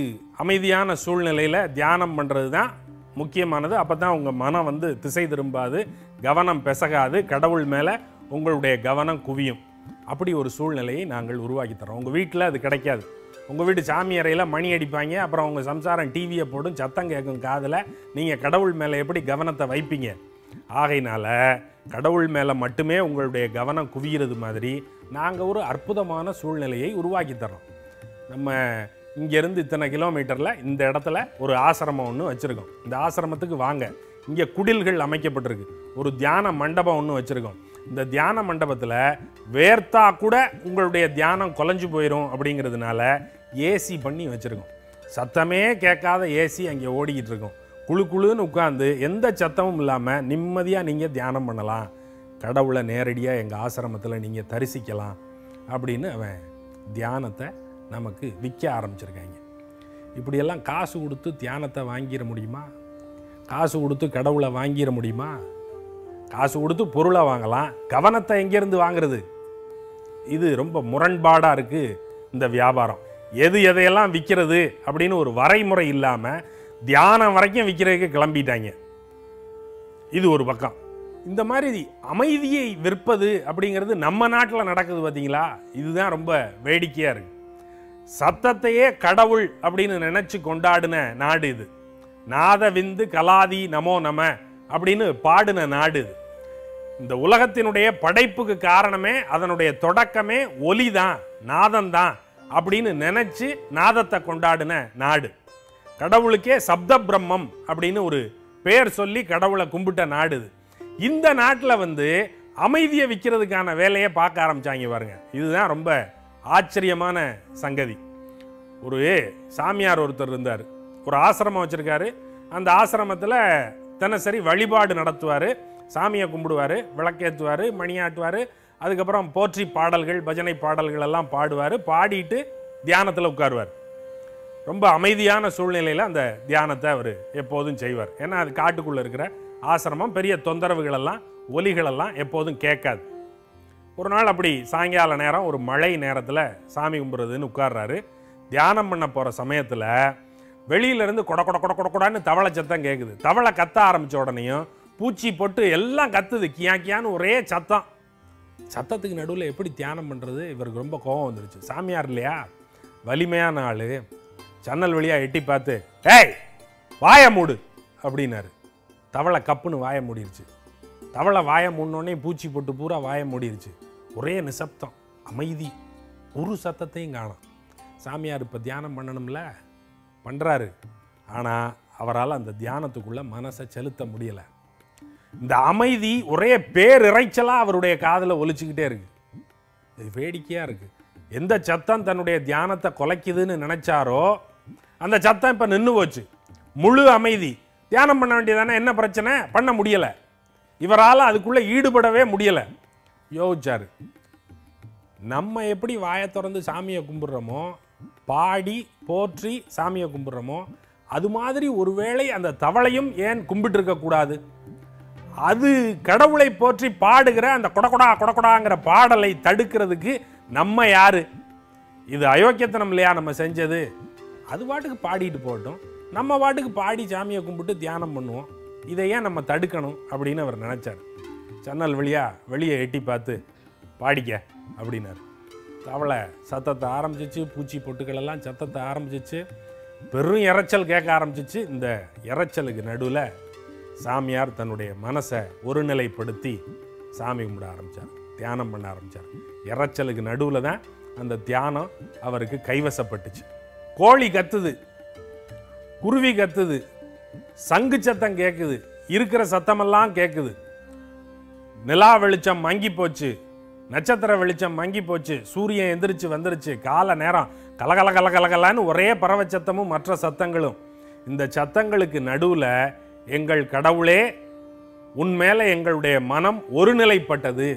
அமைதியான சூழ்நிலையில் தியானம் பண்ணுறது தான் முக்கியமானது அப்போ தான் உங்கள் மனம் வந்து திசை திரும்பாது கவனம் பெசகாது கடவுள் மேலே உங்களுடைய கவனம் குவியும் அப்படி ஒரு சூழ்நிலையை நாங்கள் உருவாக்கி தரோம் உங்கள் வீட்டில் அது கிடைக்காது உங்கள் வீட்டு சாமி அறையில் மணி அடிப்பாங்க அப்புறம் உங்கள் சம்சாரம் டிவியை போடும் சத்தம் கேட்கும் காதில் நீங்கள் கடவுள் மேலே எப்படி கவனத்தை வைப்பீங்க ஆகையினால் கடவுள் மேலே மட்டுமே உங்களுடைய கவனம் குவிகிறது மாதிரி நாங்கள் ஒரு அற்புதமான சூழ்நிலையை உருவாக்கி தரோம் நம்ம இங்கேருந்து இத்தனை கிலோமீட்டரில் இந்த இடத்துல ஒரு ஆசிரமம் ஒன்று வச்சுருக்கோம் இந்த ஆசிரமத்துக்கு வாங்க இங்கே குடில்கள் அமைக்கப்பட்டிருக்கு ஒரு தியான மண்டபம் ஒன்று வச்சுருக்கோம் இந்த தியான மண்டபத்தில் வேர்த்தா கூட உங்களுடைய தியானம் குலைஞ்சு போயிடும் அப்படிங்கிறதுனால ஏசி பண்ணி வச்சுருக்கோம் சத்தமே கேட்காத ஏசி அங்கே ஓடிக்கிட்டு இருக்கும் குழு குழுன்னு உட்காந்து எந்த சத்தமும் இல்லாமல் நிம்மதியாக நீங்கள் தியானம் பண்ணலாம் கடவுளை நேரடியாக எங்கள் ஆசிரமத்தில் நீங்கள் தரிசிக்கலாம் அப்படின்னு அவன் தியானத்தை நமக்கு விற்க ஆரம்பிச்சிருக்காங்க இப்படியெல்லாம் காசு கொடுத்து தியானத்தை வாங்கிட முடியுமா காசு கொடுத்து கடவுளை வாங்கிட முடியுமா காசு கொடுத்து பொருளை வாங்கலாம் கவனத்தை எங்கேருந்து வாங்குறது இது ரொம்ப முரண்பாடாக இருக்குது இந்த வியாபாரம் எது எதையெல்லாம் விற்கிறது அப்படின்னு ஒரு வரைமுறை இல்லாமல் தியானம் வரைக்கும் விற்கிறதுக்கு கிளம்பிட்டாங்க இது ஒரு பக்கம் இந்த மாதிரி அமைதியை விற்பது அப்படிங்கிறது நம்ம நாட்டில் நடக்குது பார்த்தீங்களா இதுதான் ரொம்ப வேடிக்கையாக இருக்குது சத்தத்தையே கடவுள் அப்படின்னு நினச்சி கொண்டாடின நாடு இது நாத விந்து கலாதி நமோ நம அப்படின்னு பாடின நாடு இது இந்த உலகத்தினுடைய படைப்புக்கு காரணமே அதனுடைய தொடக்கமே ஒலி தான் தான் அப்படின்னு நினச்சி நாதத்தை கொண்டாடின நாடு கடவுளுக்கே சப்த பிரம்மம் அப்படின்னு ஒரு பேர் சொல்லி கடவுளை கும்பிட்ட நாடு இந்த நாட்டில் வந்து அமைதியை விற்கிறதுக்கான வேலையை பார்க்க ஆரம்பிச்சாங்க பாருங்க இதுதான் ரொம்ப ஆச்சரியமான சங்கதி ஒரு சாமியார் ஒருத்தர் இருந்தார் ஒரு ஆசிரமம் வச்சுருக்காரு அந்த ஆசிரமத்தில் தினசரி வழிபாடு நடத்துவார் சாமியை கும்பிடுவார் விளக்கேற்றுவார் மணியாட்டுவார் அதுக்கப்புறம் போற்றி பாடல்கள் பஜனை பாடல்கள் எல்லாம் பாடுவார் பாடிட்டு தியானத்தில் உட்காருவார் ரொம்ப அமைதியான சூழ்நிலையில் அந்த தியானத்தை அவர் எப்போதும் செய்வார் ஏன்னா அது காட்டுக்குள்ளே இருக்கிற ஆசிரமம் பெரிய தொந்தரவுகளெல்லாம் ஒலிகளெல்லாம் எப்போதும் கேட்காது ஒரு நாள் அப்படி சாயங்கால நேரம் ஒரு மழை நேரத்தில் சாமி கும்பிட்றதுன்னு உட்கார்றாரு தியானம் பண்ண போகிற சமயத்தில் வெளியிலேருந்து கொட கொட கொட கொட கொடான்னு தவளை சத்தம் கேட்குது தவளை கத்த ஆரம்பித்த உடனேயும் பூச்சி போட்டு எல்லாம் கத்துது கியா கியான்னு ஒரே சத்தம் சத்தத்துக்கு நடுவில் எப்படி தியானம் பண்ணுறது இவருக்கு ரொம்ப கோபம் வந்துருச்சு சாமியார் இல்லையா வலிமையான ஆள் ஜன்னல் வழியாக எட்டி பார்த்து ஏய் வாய மூடு அப்படின்னாரு தவளை கப்புன்னு வாய மூடிருச்சு தவளை வாய மூடனோடனே பூச்சி போட்டு பூரா வாய மூடிருச்சு ஒரே நிசப்தம் அமைதி ஒரு சத்தத்தையும் காணும் சாமியார் இப்போ தியானம் பண்ணணும்ல பண்ணுறாரு ஆனால் அவரால் அந்த தியானத்துக்குள்ளே மனசை செலுத்த முடியலை இந்த அமைதி ஒரே பேரிரைச்சலாக அவருடைய காதில் ஒலிச்சுக்கிட்டே இருக்கு இது வேடிக்கையாக இருக்குது எந்த சத்தம் தன்னுடைய தியானத்தை கொலைக்குதுன்னு நினச்சாரோ அந்த சத்தம் இப்போ நின்று போச்சு முழு அமைதி தியானம் பண்ண வேண்டியதானே என்ன பிரச்சனை பண்ண முடியலை இவரால் அதுக்குள்ளே ஈடுபடவே முடியலை யோசிச்சாரு நம்ம எப்படி வாயை திறந்து சாமியை கும்பிட்றோமோ பாடி போற்றி சாமியை கும்பிட்றோமோ அது மாதிரி ஒருவேளை அந்த தவளையும் ஏன் கும்பிட்டு இருக்கக்கூடாது அது கடவுளை போற்றி பாடுகிற அந்த கொடக்கொடா கொடக்கொடாங்கிற பாடலை தடுக்கிறதுக்கு நம்ம யார் இது அயோக்கியத்தனம் இல்லையா நம்ம செஞ்சது அது பாட்டுக்கு பாடிட்டு போட்டோம் நம்ம பாட்டுக்கு பாடி சாமியை கும்பிட்டு தியானம் பண்ணுவோம் இதை ஏன் நம்ம தடுக்கணும் அப்படின்னு அவர் நினச்சார் சன்னல் வழியா வெளியே எட்டி பார்த்து பாடிக்க அப்படின்னாரு தவளை சத்தத்தை ஆரம்பிச்சிச்சு பூச்சி பொட்டுக்களெல்லாம் சத்தத்தை ஆரம்பிச்சிச்சு பெரும் இறைச்சல் கேட்க ஆரம்பிச்சிச்சு இந்த இறைச்சலுக்கு நடுவில் சாமியார் தன்னுடைய மனசை ஒருநிலைப்படுத்தி சாமி கும்பிட ஆரம்பித்தார் தியானம் பண்ண ஆரம்பித்தார் இறைச்சலுக்கு நடுவில் தான் அந்த தியானம் அவருக்கு கைவசப்பட்டுச்சு கோழி கத்துது குருவி கத்துது சங்கு சத்தம் கேட்குது இருக்கிற சத்தமெல்லாம் கேட்குது நிலா வெளிச்சம் மங்கி போச்சு நட்சத்திர வெளிச்சம் மங்கி போச்சு சூரியன் எந்திரிச்சு வந்துருச்சு கால நேரம் கலகல கலகலகலான்னு ஒரே பறவை சத்தமும் மற்ற சத்தங்களும் இந்த சத்தங்களுக்கு நடுவில் எங்கள் கடவுளே உன் மேலே எங்களுடைய மனம் ஒருநிலைப்பட்டது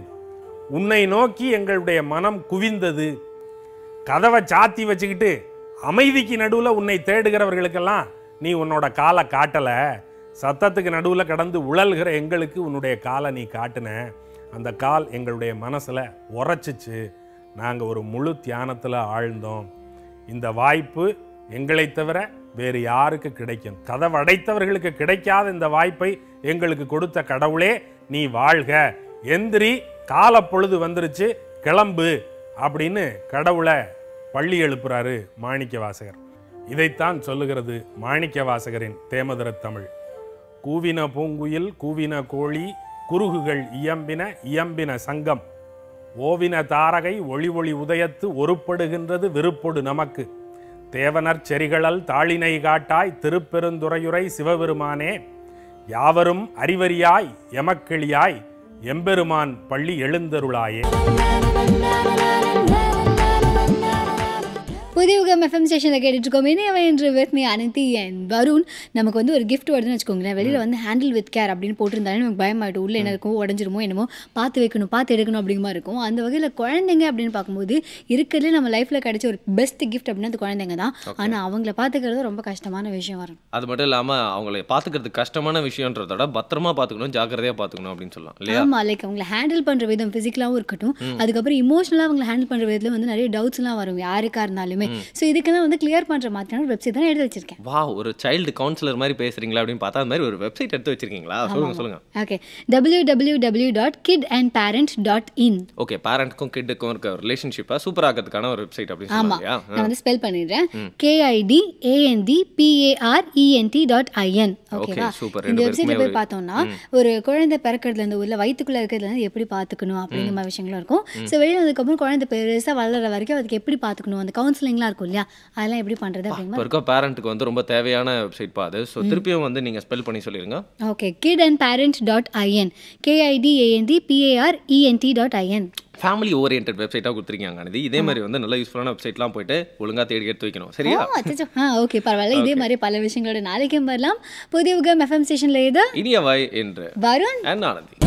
உன்னை நோக்கி எங்களுடைய மனம் குவிந்தது கதவை சாத்தி வச்சுக்கிட்டு அமைதிக்கு நடுவில் உன்னை தேடுகிறவர்களுக்கெல்லாம் நீ உன்னோட காலை காட்டலை சத்தத்துக்கு நடுவில் கடந்து உழல்கிற எங்களுக்கு உன்னுடைய காலை நீ காட்டின அந்த கால் எங்களுடைய மனசில் உரைச்சிச்சு நாங்கள் ஒரு முழு தியானத்தில் ஆழ்ந்தோம் இந்த வாய்ப்பு எங்களை தவிர வேறு யாருக்கு கிடைக்கும் கதவடைத்தவர்களுக்கு கிடைக்காத இந்த வாய்ப்பை எங்களுக்கு கொடுத்த கடவுளே நீ வாழ்க எந்திரி காலப்பொழுது வந்துருச்சு கிளம்பு அப்படின்னு கடவுளை பள்ளி எழுப்புறாரு மாணிக்க வாசகர் இதைத்தான் சொல்லுகிறது மாணிக்க வாசகரின் தேமதுர தமிழ் கூவின பூங்குயில் கூவின கோழி குறுகுகள் இயம்பின இயம்பின சங்கம் ஓவின தாரகை ஒளி ஒளி உதயத்து ஒருப்படுகின்றது வெறுப்பொடு நமக்கு தேவனர் செரிகளல் தாளினை காட்டாய் திருப்பெருந்துறையுரை சிவபெருமானே யாவரும் அறிவறியாய் எமக்கிளியாய் எம்பெருமான் பள்ளி எழுந்தருளாயே புதியுகம் எஃப்எம் ஸ்டேஷனில் கேட்டுட்ருக்கோம் இணையவை என்று with me Anandhi and Varun நமக்கு வந்து ஒரு கிஃப்ட் வருதுன்னு வச்சுக்கோங்களேன் வெளியில் வந்து ஹேண்டில் வித் கேர் அப்படின்னு போட்டிருந்தாலும் நமக்கு ஆகிட்டு உள்ளே என்ன இருக்கும் உடஞ்சிருமோ என்னமோ பார்த்து வைக்கணும் பார்த்து எடுக்கணும் அப்படிங்கிற இருக்கும் அந்த வகையில் குழந்தைங்க அப்படின்னு பார்க்கும்போது இருக்கிறதுல நம்ம லைஃப்பில் கிடைச்ச ஒரு பெஸ்ட் கிஃப்ட் அப்படின்னா அது குழந்தைங்க தான் ஆனால் அவங்கள பார்த்துக்கிறது ரொம்ப கஷ்டமான விஷயம் வரும் அது மட்டும் இல்லாமல் அவங்கள பார்த்துக்கிறது கஷ்டமான விஷயன்றதோட பத்திரமா பார்த்துக்கணும் ஜாக்கிரதையாக பார்த்துக்கணும் அப்படின்னு சொல்லலாம் இல்லையா ஆமாம் லைக் அவங்களை ஹேண்டில் பண்ணுற விதம் ஃபிசிக்கலாகவும் இருக்கட்டும் அதுக்கப்புறம் இமோஷனலாக அவங்களை ஹேண்டில் பண்ணுற விதத்தில் வந்து நிறைய டவுட்ஸ்லாம் வரும் யாருக்காக இருந்தாலுமே ஸோ இதுக்கு தான் வந்து கிளியர் பண்ணுற மாதிரியான வெப்சைட் தான் எடுத்து வச்சிருக்கேன் வா ஒரு சைல்டு கவுன்சிலர் மாதிரி பேசுறீங்களா அப்படின்னு பார்த்தா மாதிரி ஒரு வெப்சைட் எடுத்து வச்சிருக்கீங்களா சொல்லுங்க சொல்லுங்க okay W W W dot kid and parent dot in okay பேரண்ட்க்கும் கிட்டுக்கும் இருக்க ரிலேஷன்ஷிப்பா சூப்பர் ஆகிறதுக்கான ஒரு வெப்சைட் அப்படின்னு ஆமா நான் வந்து ஸ்பெல் பண்ணிடுறேன் K I D A N D P A R E N T E N T dot I N ஓகேவா இந்த போய் பார்த்தோம்னா ஒரு குழந்தை பிறக்கிறதுல இருந்து உள்ள வயிற்றுக்குள்ள இருக்கிறதுல இருந்து எப்படி பார்த்துக்கணும் அப்படிங்கிற மாதிரி விஷயங்களும் இருக்கும் ஸோ வெளியில் குழந்தை பெருசாக வளர்ற வரைக்கும் அதுக்கு எப்படி பார்த்துக்கணும் அந்த கவுன்சிலிங் கோடிங்லாம் இருக்கும் இல்லையா அதெல்லாம் எப்படி பண்ணுறது அப்படிங்கிற இருக்க பேரண்ட்டுக்கு வந்து ரொம்ப தேவையான வெப்சைட் பா அது ஸோ திருப்பியும் வந்து நீங்கள் ஸ்பெல் பண்ணி சொல்லிடுங்க okay kid and parent dot I N K I D A N D P A R E N T dot I N family orient வெப்சைட்டாக கொடுத்துருக்காங்க இது இதே மாதிரி வந்து நல்ல யூஸ்ஃபுல்லான வெப்சைட்லாம் போயிட்டு ஒழுங்காக தேடி எடுத்து வைக்கணும் சரியா ஆ ஓகே பரவாயில்ல இதே மாதிரி பல விஷயங்களோட நாளைக்கும் வரலாம் புதிய உகம் எஃப்எம் ஸ்டேஷனில் இது இனிய வாய் என்று வருண் அண்ட் ஆனந்தி